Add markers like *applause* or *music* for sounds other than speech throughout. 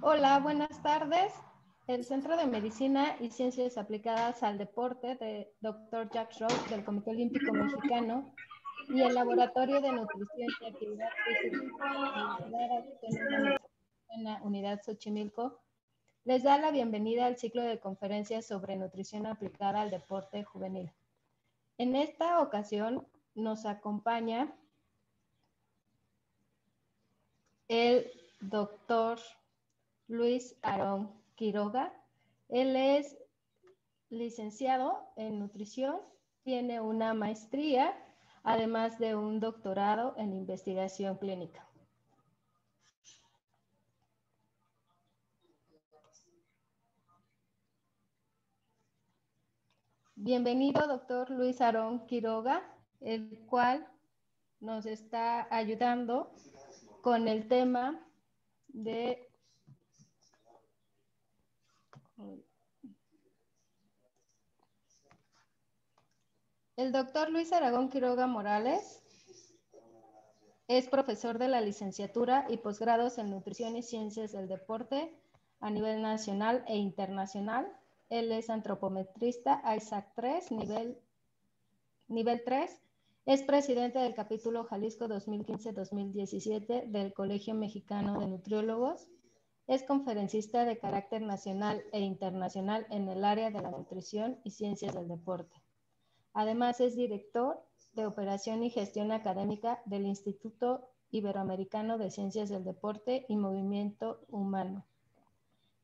Hola, buenas tardes. El Centro de Medicina y Ciencias Aplicadas al Deporte de Dr. Jack Rose del Comité Olímpico Mexicano y el Laboratorio de Nutrición y Actividad Física en la Unidad Xochimilco les da la bienvenida al ciclo de conferencias sobre nutrición aplicada al deporte juvenil. En esta ocasión nos acompaña el doctor Luis Aarón Quiroga. Él es licenciado en nutrición, tiene una maestría, además de un doctorado en investigación clínica. Bienvenido, doctor Luis Aarón Quiroga, el cual nos está ayudando con el tema de el doctor Luis Aragón Quiroga Morales es profesor de la licenciatura y posgrados en nutrición y ciencias del deporte a nivel nacional e internacional. Él es antropometrista Isaac 3, nivel, nivel 3. Es presidente del capítulo Jalisco 2015-2017 del Colegio Mexicano de Nutriólogos es conferencista de carácter nacional e internacional en el área de la nutrición y ciencias del deporte. Además, es director de operación y gestión académica del Instituto Iberoamericano de Ciencias del Deporte y Movimiento Humano.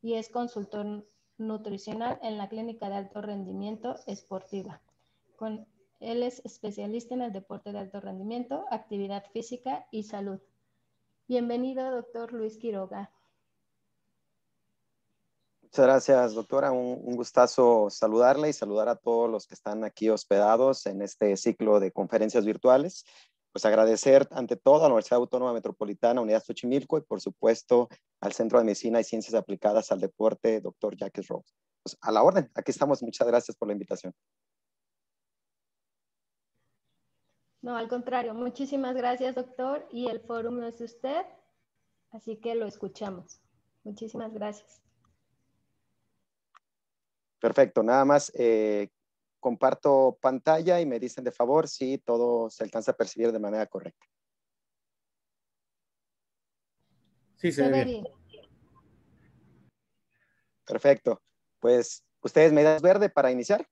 Y es consultor nutricional en la Clínica de Alto Rendimiento Esportiva. Con, él es especialista en el deporte de alto rendimiento, actividad física y salud. Bienvenido, doctor Luis Quiroga. Muchas gracias, doctora. Un, gustazo saludarla y saludar a todos los que están aquí hospedados en este ciclo de conferencias virtuales. Pues agradecer ante todo a la Universidad Autónoma Metropolitana, Unidad Xochimilco y por supuesto al Centro de Medicina y Ciencias Aplicadas al Deporte, doctor Jacques Rose. Pues a la orden, aquí estamos. Muchas gracias por la invitación. No, al contrario, muchísimas gracias, doctor. Y el fórum no es usted, así que lo escuchamos. Muchísimas gracias. Perfecto, nada más eh, comparto pantalla y me dicen de favor si todo se alcanza a percibir de manera correcta. Sí, se, ve Perfecto. Pues, ¿ustedes me dan verde para iniciar?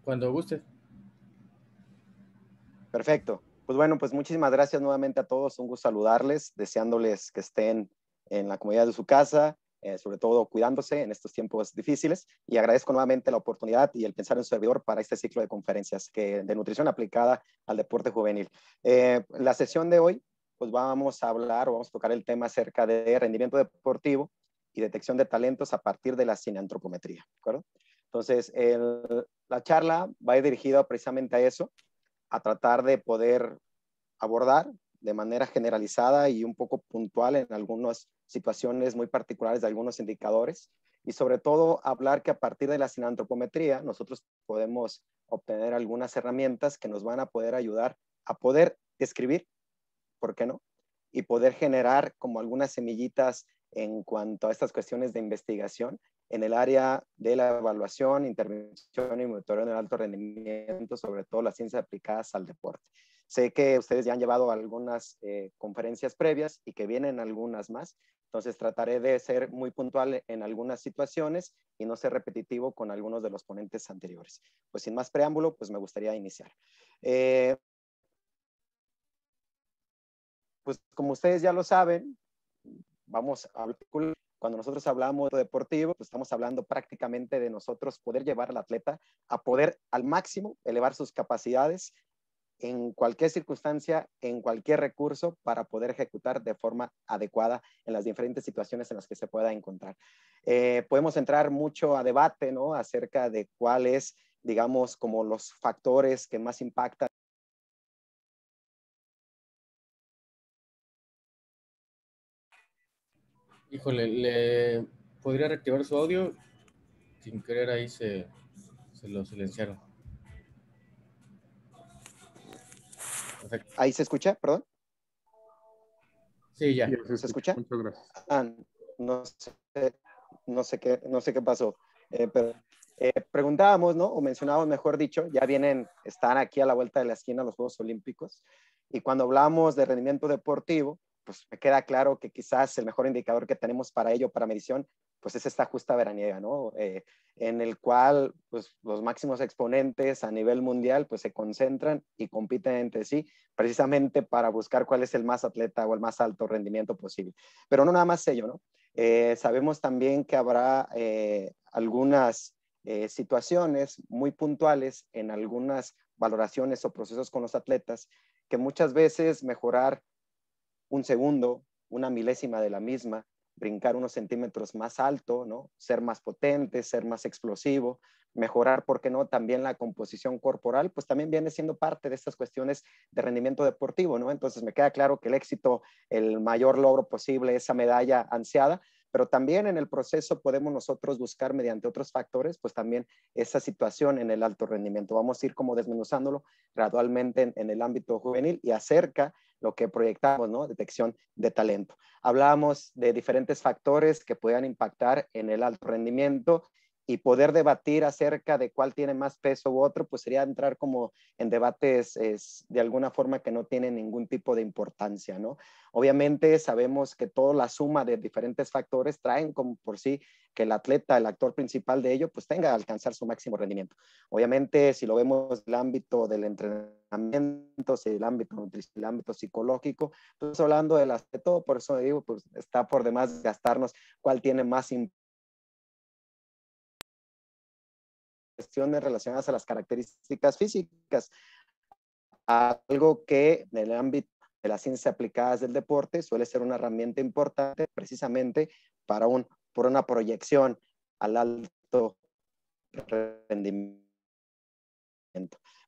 Cuando guste. Perfecto. Pues bueno, pues muchísimas gracias nuevamente a todos. Un gusto saludarles, deseándoles que estén en la comodidad de su casa, eh, sobre todo cuidándose en estos tiempos difíciles. Y agradezco nuevamente la oportunidad y el pensar en su servidor para este ciclo de conferencias que, de nutrición aplicada al deporte juvenil. Eh, la sesión de hoy, pues vamos a hablar o vamos a tocar el tema acerca de rendimiento deportivo y detección de talentos a partir de la cineantropometría. Entonces, la charla va dirigida precisamente a eso, a tratar de poder abordar de manera generalizada y un poco puntual en algunas situaciones muy particulares de algunos indicadores y sobre todo hablar que a partir de la sinantropometría nosotros podemos obtener algunas herramientas que nos van a poder ayudar a poder describir, ¿por qué no? Y poder generar como algunas semillitas en cuanto a estas cuestiones de investigación en el área de la evaluación, intervención y monitoreo en alto rendimiento, sobre todo las ciencias aplicadas al deporte. Sé que ustedes ya han llevado algunas eh, conferencias previas y que vienen algunas más. Entonces trataré de ser muy puntual en algunas situaciones y no ser repetitivo con algunos de los ponentes anteriores. Pues sin más preámbulo, pues me gustaría iniciar. Eh, pues como ustedes ya lo saben, vamos cuando nosotros hablamos de deportivo, pues, estamos hablando prácticamente de nosotros poder llevar al atleta a poder al máximo elevar sus capacidades, en cualquier circunstancia, en cualquier recurso para poder ejecutar de forma adecuada en las diferentes situaciones en las que se pueda encontrar. Eh, podemos entrar mucho a debate ¿no? acerca de cuáles, digamos, como los factores que más impactan. Híjole, ¿le podría reactivar su audio? Sin querer ahí se, se lo silenciaron. ¿Ahí se escucha? Perdón. Sí, ya. se, escucha? Muchas gracias. Ah, no sé, no sé qué, no sé qué pasó. Eh, pero eh, preguntábamos, ¿no? O mencionábamos, mejor dicho, ya vienen, están aquí a la vuelta de la esquina los Juegos Olímpicos. Y cuando hablamos de rendimiento deportivo, pues me queda claro que quizás el mejor indicador que tenemos para ello, para medición, pues es esta justa veraniega, ¿no? Eh, en el cual pues, los máximos exponentes a nivel mundial pues se concentran y compiten entre sí precisamente para buscar cuál es el más atleta o el más alto rendimiento posible. Pero no nada más ello, ¿no? Eh, sabemos también que habrá eh, algunas situaciones muy puntuales en algunas valoraciones o procesos con los atletas que muchas veces mejorar un segundo, una milésima de la misma, brincar unos centímetros más alto, ¿no? Ser más potente, ser más explosivo, mejorar, ¿por qué no? También la composición corporal, pues también viene siendo parte de estas cuestiones de rendimiento deportivo, ¿no? Entonces me queda claro que el éxito, el mayor logro posible, esa medalla ansiada, pero también en el proceso podemos nosotros buscar mediante otros factores, pues también esa situación en el alto rendimiento. Vamos a ir como desmenuzándolo gradualmente en, el ámbito juvenil y acerca lo que proyectamos, ¿no? Detección de talento. Hablábamos de diferentes factores que puedan impactar en el alto rendimiento y poder debatir acerca de cuál tiene más peso u otro, pues sería entrar como en debates es, de alguna forma que no tienen ningún tipo de importancia, ¿no? Obviamente sabemos que toda la suma de diferentes factores traen como por sí que el atleta, el actor principal de ello, pues tenga alcanzar su máximo rendimiento. Obviamente, si lo vemos el ámbito del entrenamiento, si el ámbito nutricional, el ámbito psicológico, pues hablando de de todo, por eso digo, pues está por demás gastarnos cuál tiene más importancia relacionadas a las características físicas, algo que en el ámbito de las ciencias aplicadas del deporte suele ser una herramienta importante precisamente para un, por una proyección al alto rendimiento.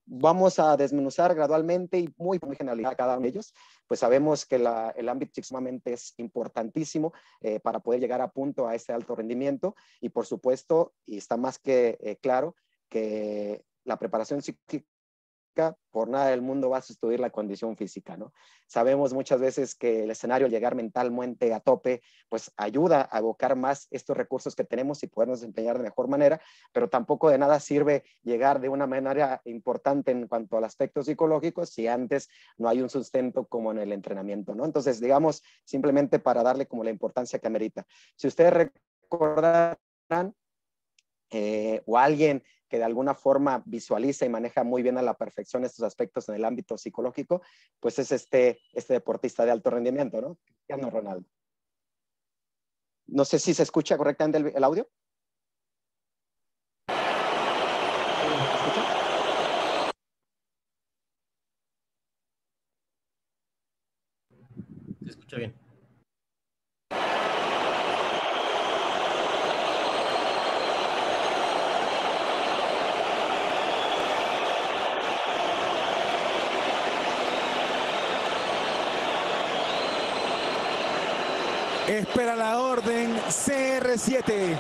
Vamos a desmenuzar gradualmente y muy, muy cada uno de ellos, pues sabemos que el ámbito sumamente es importantísimo eh, para poder llegar a punto a este alto rendimiento y por supuesto, y está más que eh, claro, que la preparación psíquica por nada del mundo va a sustituir la condición física, ¿no? Sabemos muchas veces que el escenario, llegar mentalmente a tope, pues ayuda a evocar más estos recursos que tenemos y podernos desempeñar de mejor manera, pero tampoco de nada sirve llegar de una manera importante en cuanto al aspecto psicológico si antes no hay un sustento como en el entrenamiento, ¿no? Entonces, digamos, simplemente para darle como la importancia que amerita. Si ustedes recordarán, eh, o alguien que de alguna forma visualiza y maneja muy bien a la perfección estos aspectos en el ámbito psicológico, pues es este, este deportista de alto rendimiento, ¿no? Cristiano Ronaldo. No sé si se escucha correctamente el audio. Se escucha bien. Espera la orden CR7.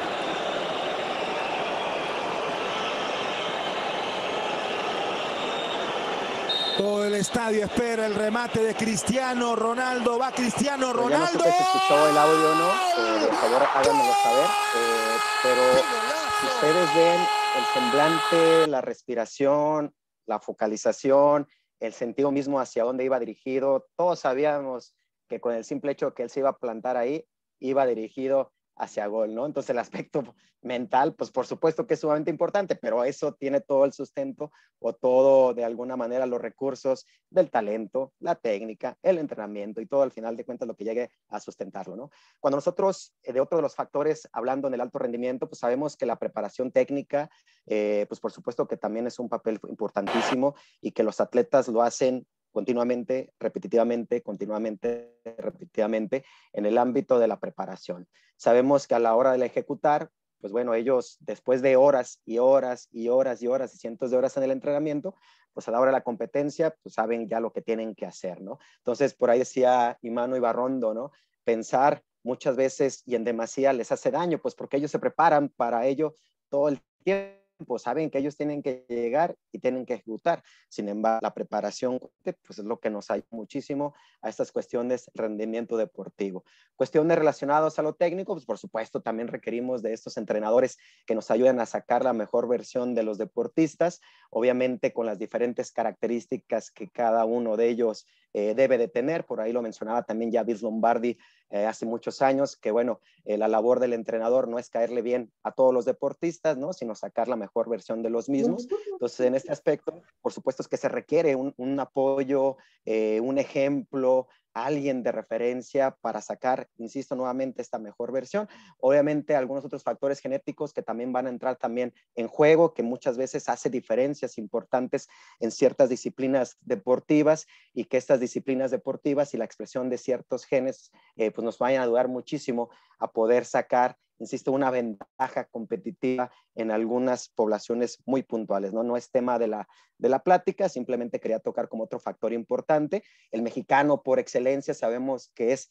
Todo el estadio espera el remate de Cristiano Ronaldo. Va Cristiano Ronaldo. no sé si escuchó el audio o no. Eh, por favor, háganmelo saber. Eh, pero ustedes ven el semblante, la respiración, la focalización, el sentido mismo hacia dónde iba dirigido, todos sabíamos que con el simple hecho que él se iba a plantar ahí, iba dirigido hacia gol, ¿no? Entonces el aspecto *laughs* mental, pues por supuesto que es sumamente importante, pero eso tiene todo el sustento o todo de alguna manera los recursos del talento, la técnica, el entrenamiento y todo al final de cuentas lo que llegue a sustentarlo, ¿no? Cuando nosotros, eh, de otro de los factores, hablando en el alto rendimiento, pues sabemos que la preparación técnica, eh, pues por supuesto que también es un papel importantísimo y que los atletas lo hacen continuamente, repetitivamente, continuamente, repetitivamente en el ámbito de la preparación. Sabemos que a la hora de ejecutar, pues bueno, ellos después de horas y horas y horas y horas y cientos de horas en el entrenamiento, pues a la hora de la competencia, pues saben ya lo que tienen que hacer, ¿no? Entonces, por ahí decía Imano Ibarrondo, ¿no? Pensar muchas veces y en demasía les hace daño, pues porque ellos se preparan para ello todo el tiempo pues, saben que ellos tienen que llegar y tienen que ejecutar. Sin embargo, la preparación pues, es lo que nos ayuda muchísimo a estas cuestiones rendimiento deportivo. Cuestiones relacionadas a lo técnico, pues por supuesto también requerimos de estos entrenadores que nos ayuden a sacar la mejor versión de los deportistas, obviamente con las diferentes características que cada uno de ellos eh, debe de tener. Por ahí lo mencionaba también ya Lombardi eh, hace muchos años, que bueno, eh, la labor del entrenador no es caerle bien a todos los deportistas, ¿no? sino sacar la mejor versión de los mismos. Entonces, en este aspecto, por supuesto es que se requiere un, un apoyo, un ejemplo, alguien de referencia para sacar, insisto nuevamente, esta mejor versión. Obviamente algunos otros factores genéticos que también van a entrar también en juego, que muchas veces hace diferencias importantes en ciertas disciplinas deportivas y que estas disciplinas deportivas y la expresión de ciertos genes eh, pues nos vayan a ayudar muchísimo a poder sacar insisto, una ventaja competitiva en algunas poblaciones muy puntuales, ¿no? No es tema de la, de la plática, simplemente quería tocar como otro factor importante. El mexicano por excelencia sabemos que es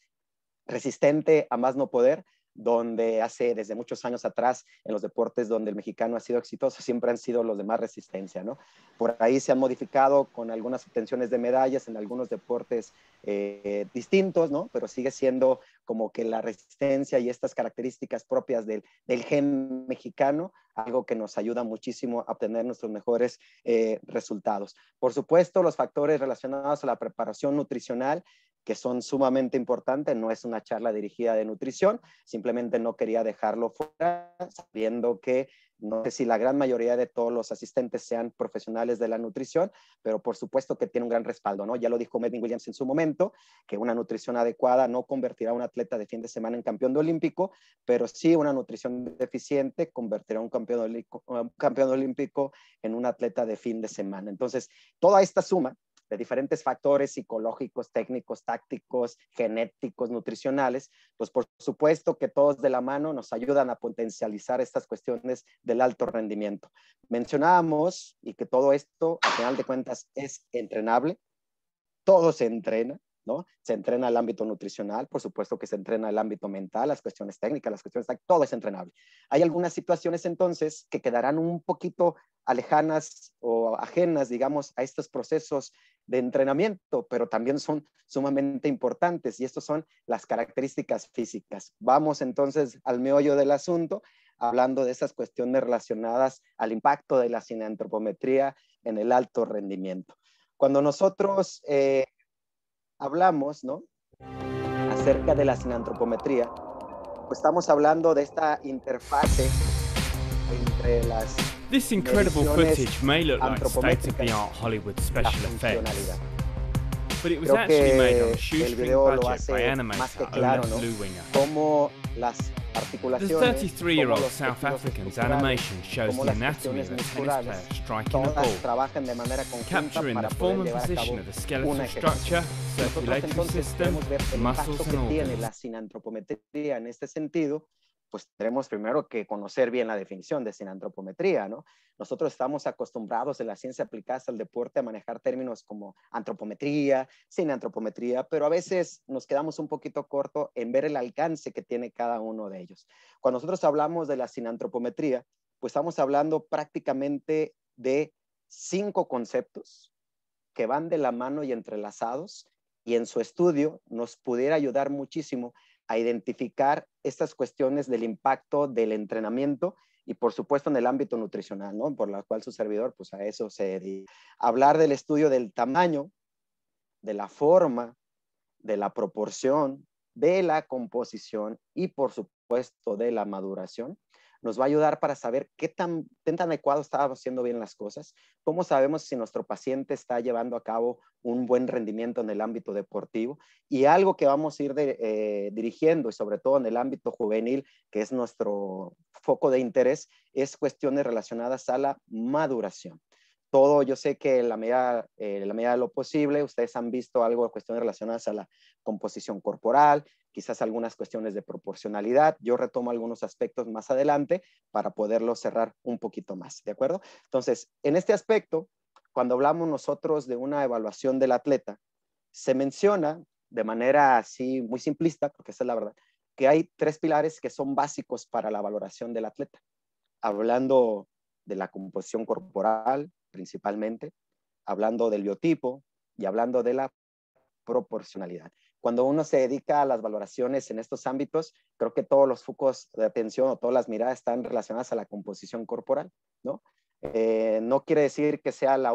resistente a más no poder, donde hace desde muchos años atrás en los deportes donde el mexicano ha sido exitoso siempre han sido los de más resistencia, ¿no? Por ahí se han modificado con algunas obtenciones de medallas en algunos deportes eh, distintos, ¿no? Pero sigue siendo como que la resistencia y estas características propias del, gen mexicano, algo que nos ayuda muchísimo a obtener nuestros mejores eh, resultados. Por supuesto, los factores relacionados a la preparación nutricional que son sumamente importantes. No es una charla dirigida de nutrición, simplemente no quería dejarlo fuera, sabiendo que no sé si la gran mayoría de todos los asistentes sean profesionales de la nutrición, pero por supuesto que tiene un gran respaldo, ¿no? Ya lo dijo Medvin Williams en su momento, que una nutrición adecuada no convertirá a un atleta de fin de semana en campeón de olímpico, pero sí una nutrición deficiente convertirá a un campeón, un campeón olímpico en un atleta de fin de semana. Entonces, toda esta suma diferentes factores psicológicos, técnicos, tácticos, genéticos, nutricionales, pues por supuesto que todos de la mano nos ayudan a potencializar estas cuestiones del alto rendimiento. Mencionábamos y que todo esto, al final de cuentas, es entrenable, todo se entrena, ¿no? Se entrena el ámbito nutricional, por supuesto que se entrena el ámbito mental, las cuestiones técnicas, las cuestiones, todo es entrenable. Hay algunas situaciones entonces que quedarán un poquito alejanas o ajenas, digamos, a estos procesos de entrenamiento, pero también son sumamente importantes y estas son las características físicas. Vamos entonces al meollo del asunto, hablando de esas cuestiones relacionadas al impacto de la cineantropometría en el alto rendimiento. Cuando nosotros eh, hablamos, ¿no? Acerca de la sinantropometría, pues estamos hablando de esta interfase entre las This incredible footage may look like the art Hollywood special effects, but it was actually made on shoestring by claro, ¿no? The 33-year-old South African's animation shows the anatomy of a tennis player striking a ball, capturing the form and position of the skeletal structure, circulatory system, muscles and organs pues tenemos primero que conocer bien la definición de sinantropometría, ¿no? Nosotros estamos acostumbrados en la ciencia aplicada al deporte a manejar términos como antropometría, sinantropometría, pero a veces nos quedamos un poquito corto en ver el alcance que tiene cada uno de ellos. Cuando nosotros hablamos de la sinantropometría, pues estamos hablando prácticamente de cinco conceptos que van de la mano y entrelazados y en su estudio nos pudiera ayudar muchísimo a identificar estas cuestiones del impacto del entrenamiento y por supuesto en el ámbito nutricional, Por la cual su servidor, pues a eso se dedica. Hablar del estudio del tamaño, de la forma, de la proporción, de la composición y por supuesto de la maduración nos va a ayudar para saber qué tan, tan adecuado estábamos haciendo bien las cosas, cómo sabemos si nuestro paciente está llevando a cabo un buen rendimiento en el ámbito deportivo y algo que vamos a ir eh, dirigiendo y sobre todo en el ámbito juvenil, que es nuestro foco de interés, es cuestiones relacionadas a la maduración todo, yo sé que en la medida, eh, la medida de lo posible, ustedes han visto algo de cuestiones relacionadas a la composición corporal, quizás algunas cuestiones de proporcionalidad. Yo retomo algunos aspectos más adelante para poderlo cerrar un poquito más, ¿de acuerdo? Entonces, en este aspecto, cuando hablamos nosotros de una evaluación del atleta, se menciona de manera así muy simplista, porque esa es la verdad, que hay tres pilares que son básicos para la valoración del atleta. Hablando de la composición corporal, principalmente, hablando del biotipo y hablando de la proporcionalidad cuando uno se dedica a las valoraciones en estos ámbitos, creo que todos los focos de atención o todas las miradas están relacionadas a la composición corporal, ¿no? Eh, no quiere decir que sea la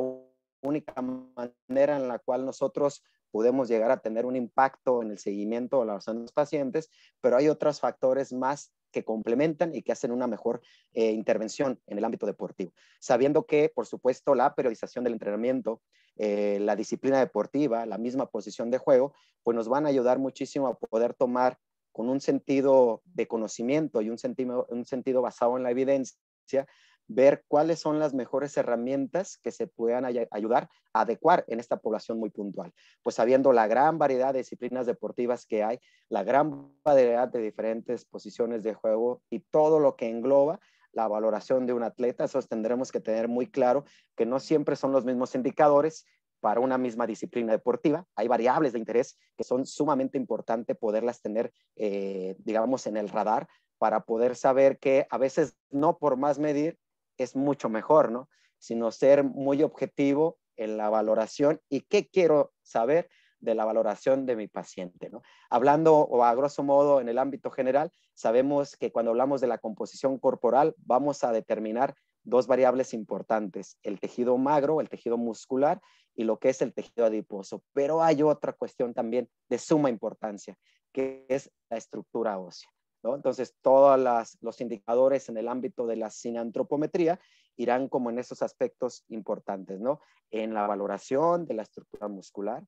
única manera en la cual nosotros podemos llegar a tener un impacto en el seguimiento o la de los pacientes, pero hay otros factores más que complementan y que hacen una mejor eh, intervención en el ámbito deportivo. Sabiendo que, por supuesto, la periodización del entrenamiento, eh, la disciplina deportiva, la misma posición de juego, pues nos van a ayudar muchísimo a poder tomar con un sentido de conocimiento y un sentido, basado en la evidencia, ver cuáles son las mejores herramientas que se puedan ayudar a adecuar en esta población muy puntual. Pues sabiendo la gran variedad de disciplinas deportivas que hay, la gran variedad de diferentes posiciones de juego y todo lo que engloba, la valoración de un atleta. Eso tendremos que tener muy claro que no siempre son los mismos indicadores para una misma disciplina deportiva. Hay variables de interés que son sumamente importantes poderlas tener, eh, digamos, en el radar para poder saber que a veces no por más medir es mucho mejor, ¿no? Sino ser muy objetivo en la valoración y qué quiero saber de la valoración de mi paciente. ¿no? Hablando o a grosso modo en el ámbito general, sabemos que cuando hablamos de la composición corporal vamos a determinar dos variables importantes, el tejido magro, el tejido muscular y lo que es el tejido adiposo. Pero hay otra cuestión también de suma importancia, que es la estructura ósea. Entonces, todos los indicadores en el ámbito de la sinantropometría irán como en esos aspectos importantes, ¿no? En la valoración de la estructura muscular,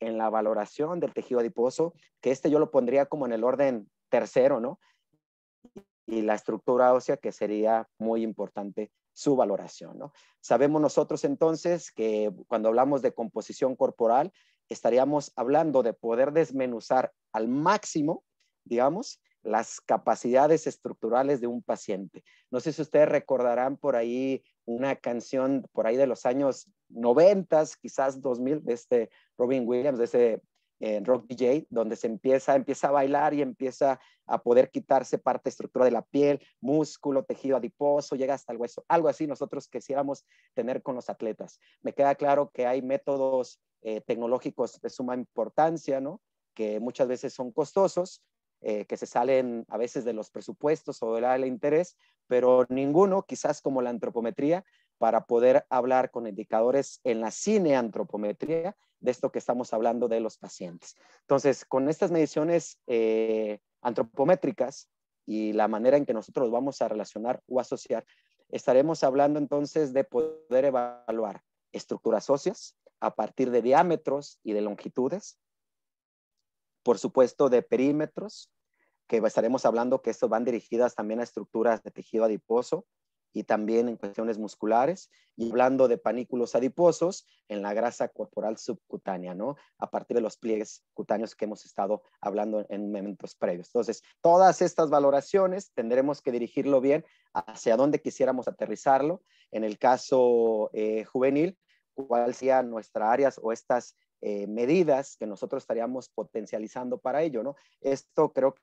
en la valoración del tejido adiposo, que este yo lo pondría como en el orden tercero, ¿no? Y la estructura ósea, que sería muy importante su valoración, ¿no? Sabemos nosotros entonces que cuando hablamos de composición corporal, estaríamos hablando de poder desmenuzar al máximo, digamos, las capacidades estructurales de un paciente. No sé si ustedes recordarán por ahí una canción por ahí de los años noventas, quizás 2000, de este Robin Williams, de ese eh, rock DJ, donde se empieza, empieza a bailar y empieza a poder quitarse parte estructura de la piel, músculo, tejido adiposo, llega hasta el hueso. Algo así nosotros quisiéramos tener con los atletas. Me queda claro que hay métodos eh, tecnológicos de suma importancia, ¿no? que muchas veces son costosos, eh, que se salen a veces de los presupuestos o del interés, pero ninguno, quizás como la antropometría, para poder hablar con indicadores en la cineantropometría de esto que estamos hablando de los pacientes. Entonces, con estas mediciones eh, antropométricas y la manera en que nosotros vamos a relacionar o asociar, estaremos hablando entonces de poder evaluar estructuras óseas a partir de diámetros y de longitudes, por supuesto de perímetros, que estaremos hablando que estos van dirigidas también a estructuras de tejido adiposo, y también en cuestiones musculares. Y hablando de panículos adiposos, en la grasa corporal subcutánea, ¿no? A partir de los pliegues cutáneos que hemos estado hablando en momentos previos. Entonces, todas estas valoraciones tendremos que dirigirlo bien hacia dónde quisiéramos aterrizarlo. En el caso eh, juvenil, cuál sean nuestras áreas o estas eh, medidas que nosotros estaríamos potencializando para ello, ¿no? Esto creo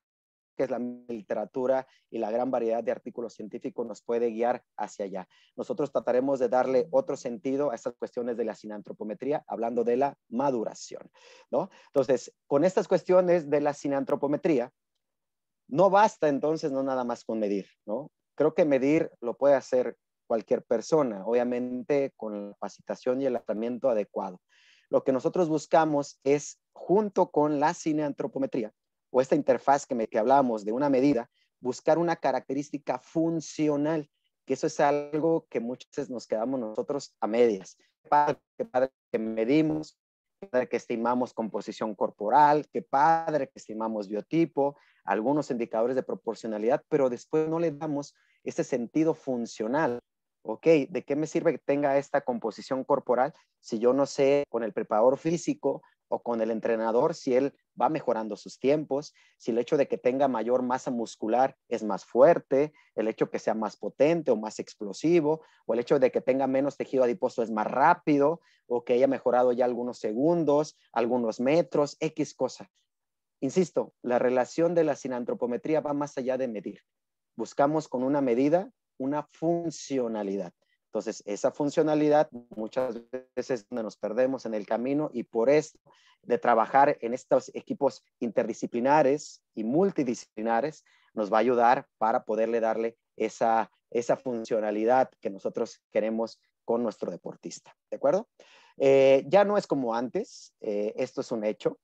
que es la literatura y la gran variedad de artículos científicos nos puede guiar hacia allá. Nosotros trataremos de darle otro sentido a estas cuestiones de la sinantropometría, hablando de la maduración, Entonces, con estas cuestiones de la sinantropometría, no basta entonces no nada más con medir, Creo que medir lo puede hacer cualquier persona, obviamente con la capacitación y el tratamiento adecuado. Lo que nosotros buscamos es, junto con la cineantropometría, o esta interfaz que, me, que hablábamos de una medida, buscar una característica funcional, que eso es algo que muchas veces nos quedamos nosotros a medias. padre, que medimos, qué padre que estimamos composición corporal, qué padre que estimamos biotipo, algunos indicadores de proporcionalidad, pero después no le damos ese sentido funcional. ¿Ok? ¿De qué me sirve que tenga esta composición corporal si yo no sé con el preparador físico o con el entrenador si él va mejorando sus tiempos, si el hecho de que tenga mayor masa muscular es más fuerte, el hecho de que sea más potente o más explosivo, o el hecho de que tenga menos tejido adiposo es más rápido, o que haya mejorado ya algunos segundos, algunos metros, X cosa. Insisto, la relación de la sinantropometría va más allá de medir. Buscamos con una medida una funcionalidad. Entonces, esa funcionalidad muchas veces nos perdemos en el camino y por esto de trabajar en estos equipos interdisciplinares y multidisciplinares nos va a ayudar para poderle darle esa, funcionalidad que nosotros queremos con nuestro deportista. ¿De acuerdo? Eh, ya no es como antes, eh, esto es un hecho.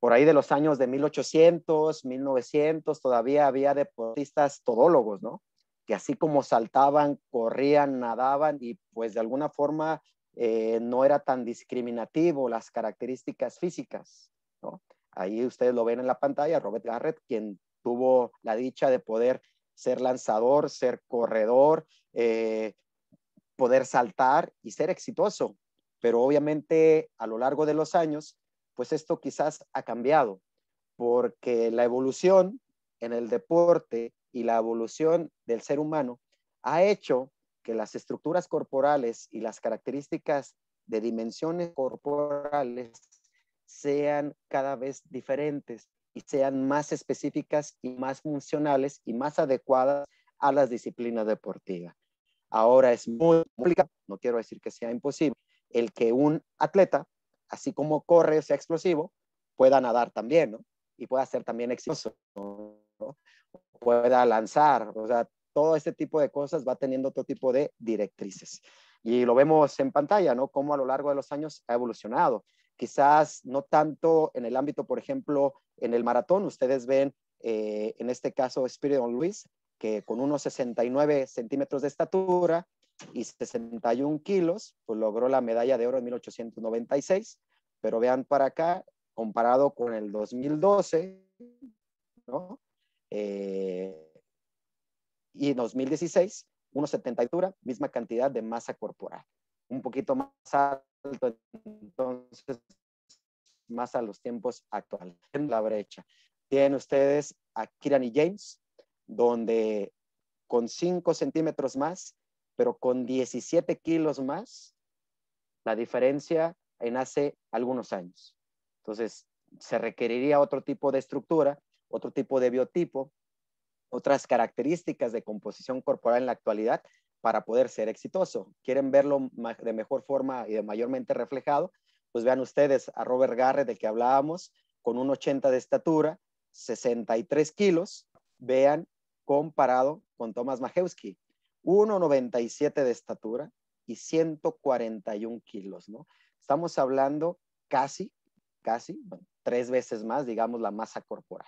Por ahí de los años de 1800, 1900, todavía había deportistas todólogos, ¿no? que así como saltaban, corrían, nadaban y pues de alguna forma eh, no era tan discriminativo las características físicas. ¿no? Ahí ustedes lo ven en la pantalla, Robert Garrett, quien tuvo la dicha de poder ser lanzador, ser corredor, eh, poder saltar y ser exitoso. Pero obviamente a lo largo de los años, pues esto quizás ha cambiado, porque la evolución en el deporte y la evolución del ser humano ha hecho que las estructuras corporales y las características de dimensiones corporales sean cada vez diferentes y sean más específicas y más funcionales y más adecuadas a las disciplinas deportivas. Ahora es muy complicado, no quiero decir que sea imposible, el que un atleta, así como corre, o sea explosivo, pueda nadar también, Y pueda ser también exitoso pueda lanzar, o sea, todo este tipo de cosas va teniendo otro tipo de directrices. Y lo vemos en pantalla, ¿no? Cómo a lo largo de los años ha evolucionado. Quizás no tanto en el ámbito, por ejemplo, en el maratón, ustedes ven eh, en este caso Don Luis, que con unos 69 centímetros de estatura y 61 kilos, pues logró la medalla de oro en 1896. Pero vean para acá, comparado con el 2012, ¿no? Eh, y en 2016, 1,70 dura, misma cantidad de masa corporal. Un poquito más alto, entonces, más a los tiempos actuales. En la brecha, tienen ustedes a Kiran y James, donde con 5 centímetros más, pero con 17 kilos más, la diferencia en hace algunos años. Entonces, se requeriría otro tipo de estructura otro tipo de biotipo, otras características de composición corporal en la actualidad para poder ser exitoso. ¿Quieren verlo de mejor forma y de mayormente reflejado? Pues vean ustedes a Robert Garrett, del que hablábamos, con un 80 de estatura, 63 kilos, vean comparado con Thomas Majewski, 1,97 de estatura y 141 kilos, ¿no? Estamos hablando casi, casi, tres veces más, digamos, la masa corporal.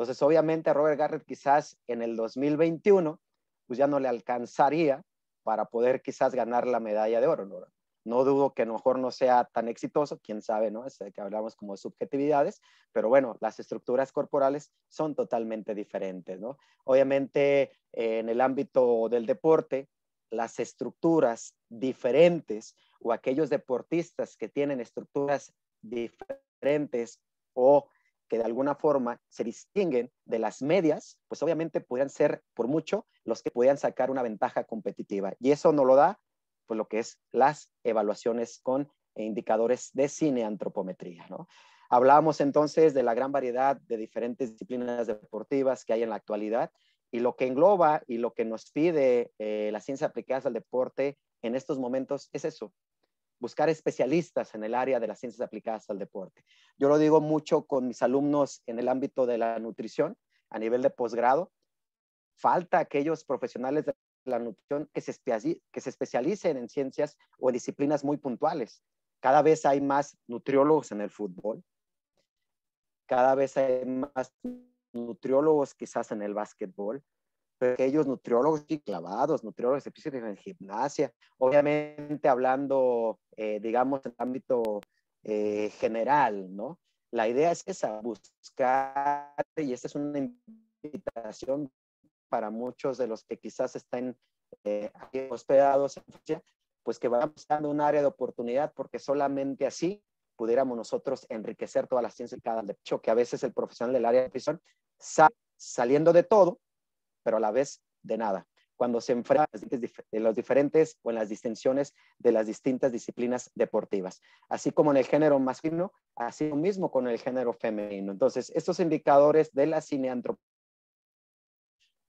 Entonces, obviamente, Robert Garrett quizás en el 2021, pues ya no le alcanzaría para poder quizás ganar la medalla de oro. No, no dudo que a lo mejor no sea tan exitoso, quién sabe, ¿no? Es que hablamos como de subjetividades, pero bueno, las estructuras corporales son totalmente diferentes, ¿no? Obviamente, eh, en el ámbito del deporte, las estructuras diferentes o aquellos deportistas que tienen estructuras diferentes o que de alguna forma se distinguen de las medias, pues obviamente podrían ser por mucho los que podrían sacar una ventaja competitiva. Y eso no lo da pues lo que es las evaluaciones con eh, indicadores de cineantropometría, ¿no? Hablábamos entonces de la gran variedad de diferentes disciplinas deportivas que hay en la actualidad y lo que engloba y lo que nos pide eh, la ciencia aplicada al deporte en estos momentos es eso, buscar especialistas en el área de las ciencias aplicadas al deporte. Yo lo digo mucho con mis alumnos en el ámbito de la nutrición a nivel de posgrado. Falta aquellos profesionales de la nutrición que se, especialicen en ciencias o disciplinas muy puntuales. Cada vez hay más nutriólogos en el fútbol. Cada vez hay más nutriólogos quizás en el básquetbol aquellos nutriólogos y clavados, nutriólogos en gimnasia, obviamente hablando, eh, digamos, en el ámbito eh, general, ¿no? La idea es esa, buscar, y esta es una invitación para muchos de los que quizás están aquí eh, hospedados en pues que vayan buscando un área de oportunidad, porque solamente así pudiéramos nosotros enriquecer toda la ciencia y cada de que a veces el profesional del área de piscina saliendo de todo, pero a la vez de nada. Cuando se enfrenta en los diferentes o en las distinciones de las distintas disciplinas deportivas. Así como en el género masculino, así mismo con el género femenino. Entonces, estos indicadores de la cineantropía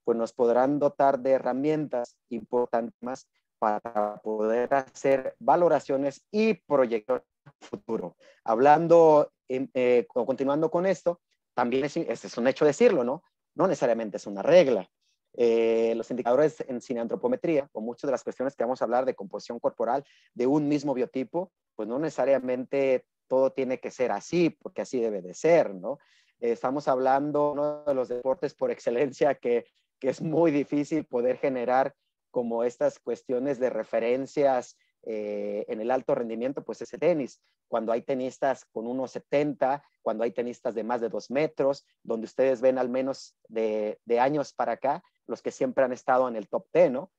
pues nos podrán dotar de herramientas importantes para poder hacer valoraciones y proyectos futuro. Hablando, eh, continuando con esto, también es, es, un hecho decirlo, ¿no? No necesariamente es una regla. Eh, los indicadores en cineantropometría o muchas de las cuestiones que vamos a hablar de composición corporal de un mismo biotipo, pues no necesariamente todo tiene que ser así, porque así debe de ser, ¿no? estamos hablando de los deportes por excelencia que, que es muy difícil poder generar como estas cuestiones de referencias eh, en el alto rendimiento, pues ese tenis. Cuando hay tenistas con 1,70, cuando hay tenistas de más de 2 metros, donde ustedes ven al menos de, años para acá, los que siempre han estado en el top 10, ¿no?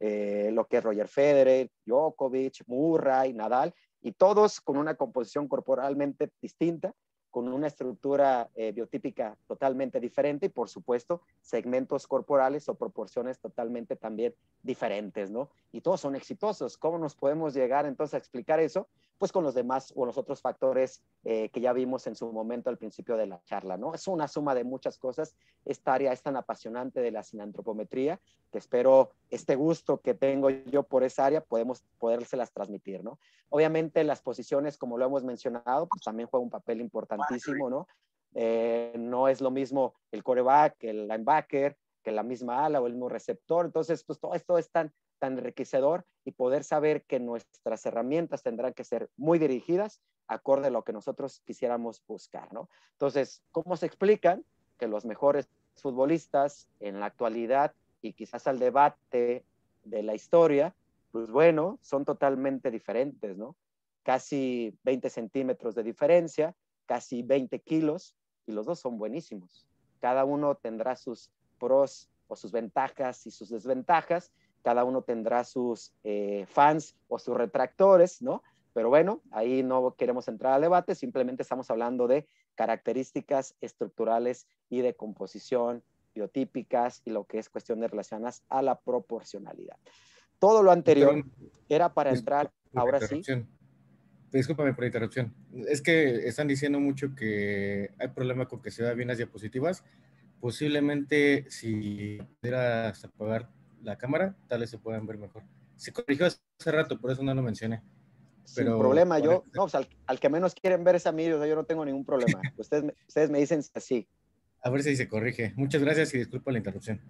Eh, lo que es Roger Federer, Djokovic, Murray, Nadal, y todos con una composición corporalmente distinta, con una estructura eh, biotípica totalmente diferente y, por supuesto, segmentos corporales o proporciones totalmente también diferentes, ¿no? Y todos son exitosos. ¿Cómo nos podemos llegar entonces a explicar eso? pues con los demás o los otros factores eh, que ya vimos en su momento al principio de la charla, ¿no? Es una suma de muchas cosas. Esta área es tan apasionante de la sinantropometría que espero este gusto que tengo yo por esa área podemos podérselas transmitir, ¿no? Obviamente las posiciones, como lo hemos mencionado, pues también juega un papel importantísimo, ¿no? Eh, no es lo mismo el coreback, el linebacker, que la misma ala o el mismo receptor. Entonces, pues todo esto es tan tan enriquecedor y poder saber que nuestras herramientas tendrán que ser muy dirigidas acorde a lo que nosotros quisiéramos buscar, ¿no? Entonces, ¿cómo se explican que los mejores futbolistas en la actualidad y quizás al debate de la historia, pues bueno, son totalmente diferentes, ¿no? Casi 20 centímetros de diferencia, casi 20 kilos, y los dos son buenísimos. Cada uno tendrá sus pros o sus ventajas y sus desventajas, cada uno tendrá sus eh, fans o sus retractores, ¿no? Pero bueno, ahí no queremos entrar al debate, simplemente estamos hablando de características estructurales y de composición biotípicas y lo que es cuestiones relacionadas a la proporcionalidad. Todo lo anterior era para entrar, ahora sí. Discúlpame por la interrupción. Es que están diciendo mucho que hay problema con que se vean bien las diapositivas. Posiblemente si pudieras apagar la cámara, tal vez se puedan ver mejor. Se corrigió hace rato, por eso no lo mencioné. Pero, Sin problema, yo, no, o pues, sea, al, que menos quieren ver es a mí, yo no tengo ningún problema. *laughs* ustedes, me, ustedes me dicen así. A ver si se corrige. Muchas gracias y disculpa la interrupción.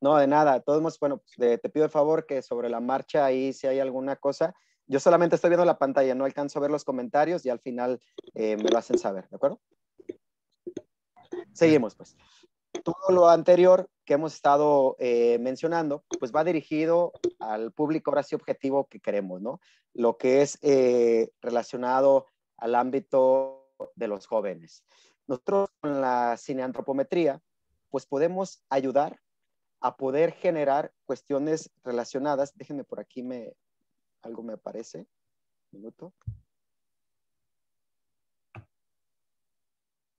No, de nada. Todos, bueno, pues, te pido el favor que sobre la marcha ahí si hay alguna cosa. Yo solamente estoy viendo la pantalla, no alcanzo a ver los comentarios y al final eh, me lo hacen saber, ¿de acuerdo? Seguimos, pues todo lo anterior que hemos estado eh, mencionando, pues va dirigido al público ahora objetivo que queremos, ¿no? Lo que es eh, relacionado al ámbito de los jóvenes. Nosotros con la cineantropometría, pues podemos ayudar a poder generar cuestiones relacionadas. Déjenme por aquí, algo me aparece. Un minuto.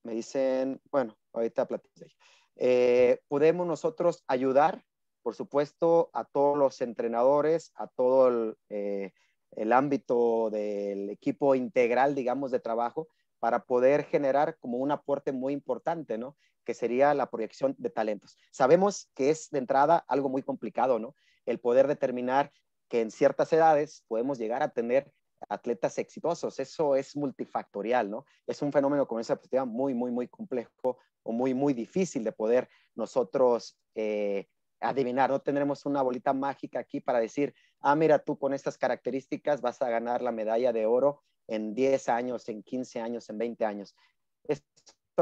Me dicen, bueno, ahorita platicamos de ello. Eh, podemos nosotros ayudar, por supuesto, a todos los entrenadores, a todo el, eh, el, ámbito del equipo integral, digamos, de trabajo, para poder generar como un aporte muy importante, ¿no? Que sería la proyección de talentos. Sabemos que es de entrada algo muy complicado, ¿no? El poder determinar que en ciertas edades podemos llegar a tener atletas exitosos. Eso es multifactorial, ¿no? Es un fenómeno con esa perspectiva muy, muy, muy complejo o muy, muy difícil de poder nosotros eh, adivinar. No tendremos una bolita mágica aquí para decir, ah, mira, tú con estas características vas a ganar la medalla de oro en 10 años, en 15 años, en 20 años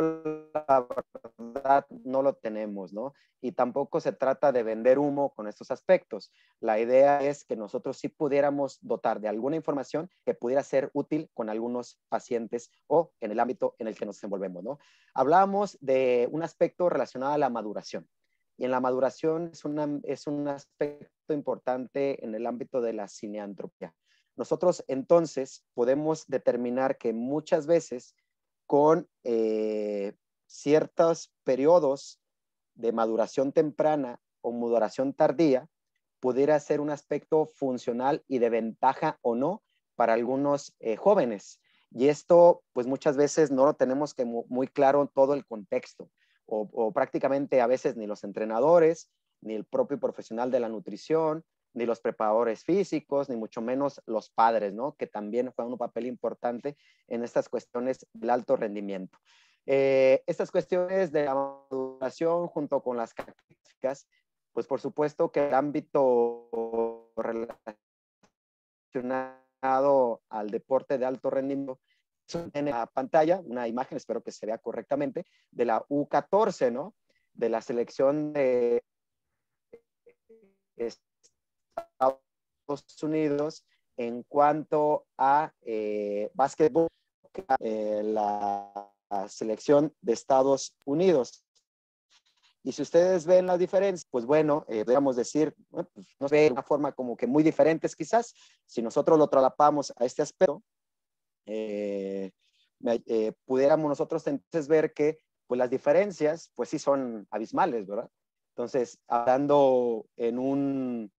la no lo tenemos, ¿no? Y tampoco se trata de vender humo con estos aspectos. La idea es que nosotros sí pudiéramos dotar de alguna información que pudiera ser útil con algunos pacientes o en el ámbito en el que nos envolvemos, ¿no? Hablábamos de un aspecto relacionado a la maduración. Y en la maduración es, una, es un aspecto importante en el ámbito de la cineantropía. Nosotros entonces podemos determinar que muchas veces con eh, ciertos periodos de maduración temprana o maduración tardía, pudiera ser un aspecto funcional y de ventaja o no para algunos eh, jóvenes. Y esto, pues muchas veces no lo tenemos que muy, claro en todo el contexto, o prácticamente a veces ni los entrenadores, ni el propio profesional de la nutrición, ni los preparadores físicos, ni mucho menos los padres, ¿no? Que también juegan un papel importante en estas cuestiones del alto rendimiento. Eh, estas cuestiones de la maduración junto con las características, pues por supuesto que el ámbito relacionado al deporte de alto rendimiento en la pantalla una imagen, espero que se vea correctamente, de la U14, ¿no? De la selección de este, Estados Unidos en cuanto a eh, básquetbol, eh, la, selección de Estados Unidos. Y si ustedes ven la diferencia, pues bueno, eh, podríamos decir, pues, no una forma como que muy diferentes quizás, si nosotros lo traslapamos a este aspecto, eh, pudiéramos nosotros entonces ver que pues las diferencias pues sí son abismales, ¿verdad? Entonces, hablando en un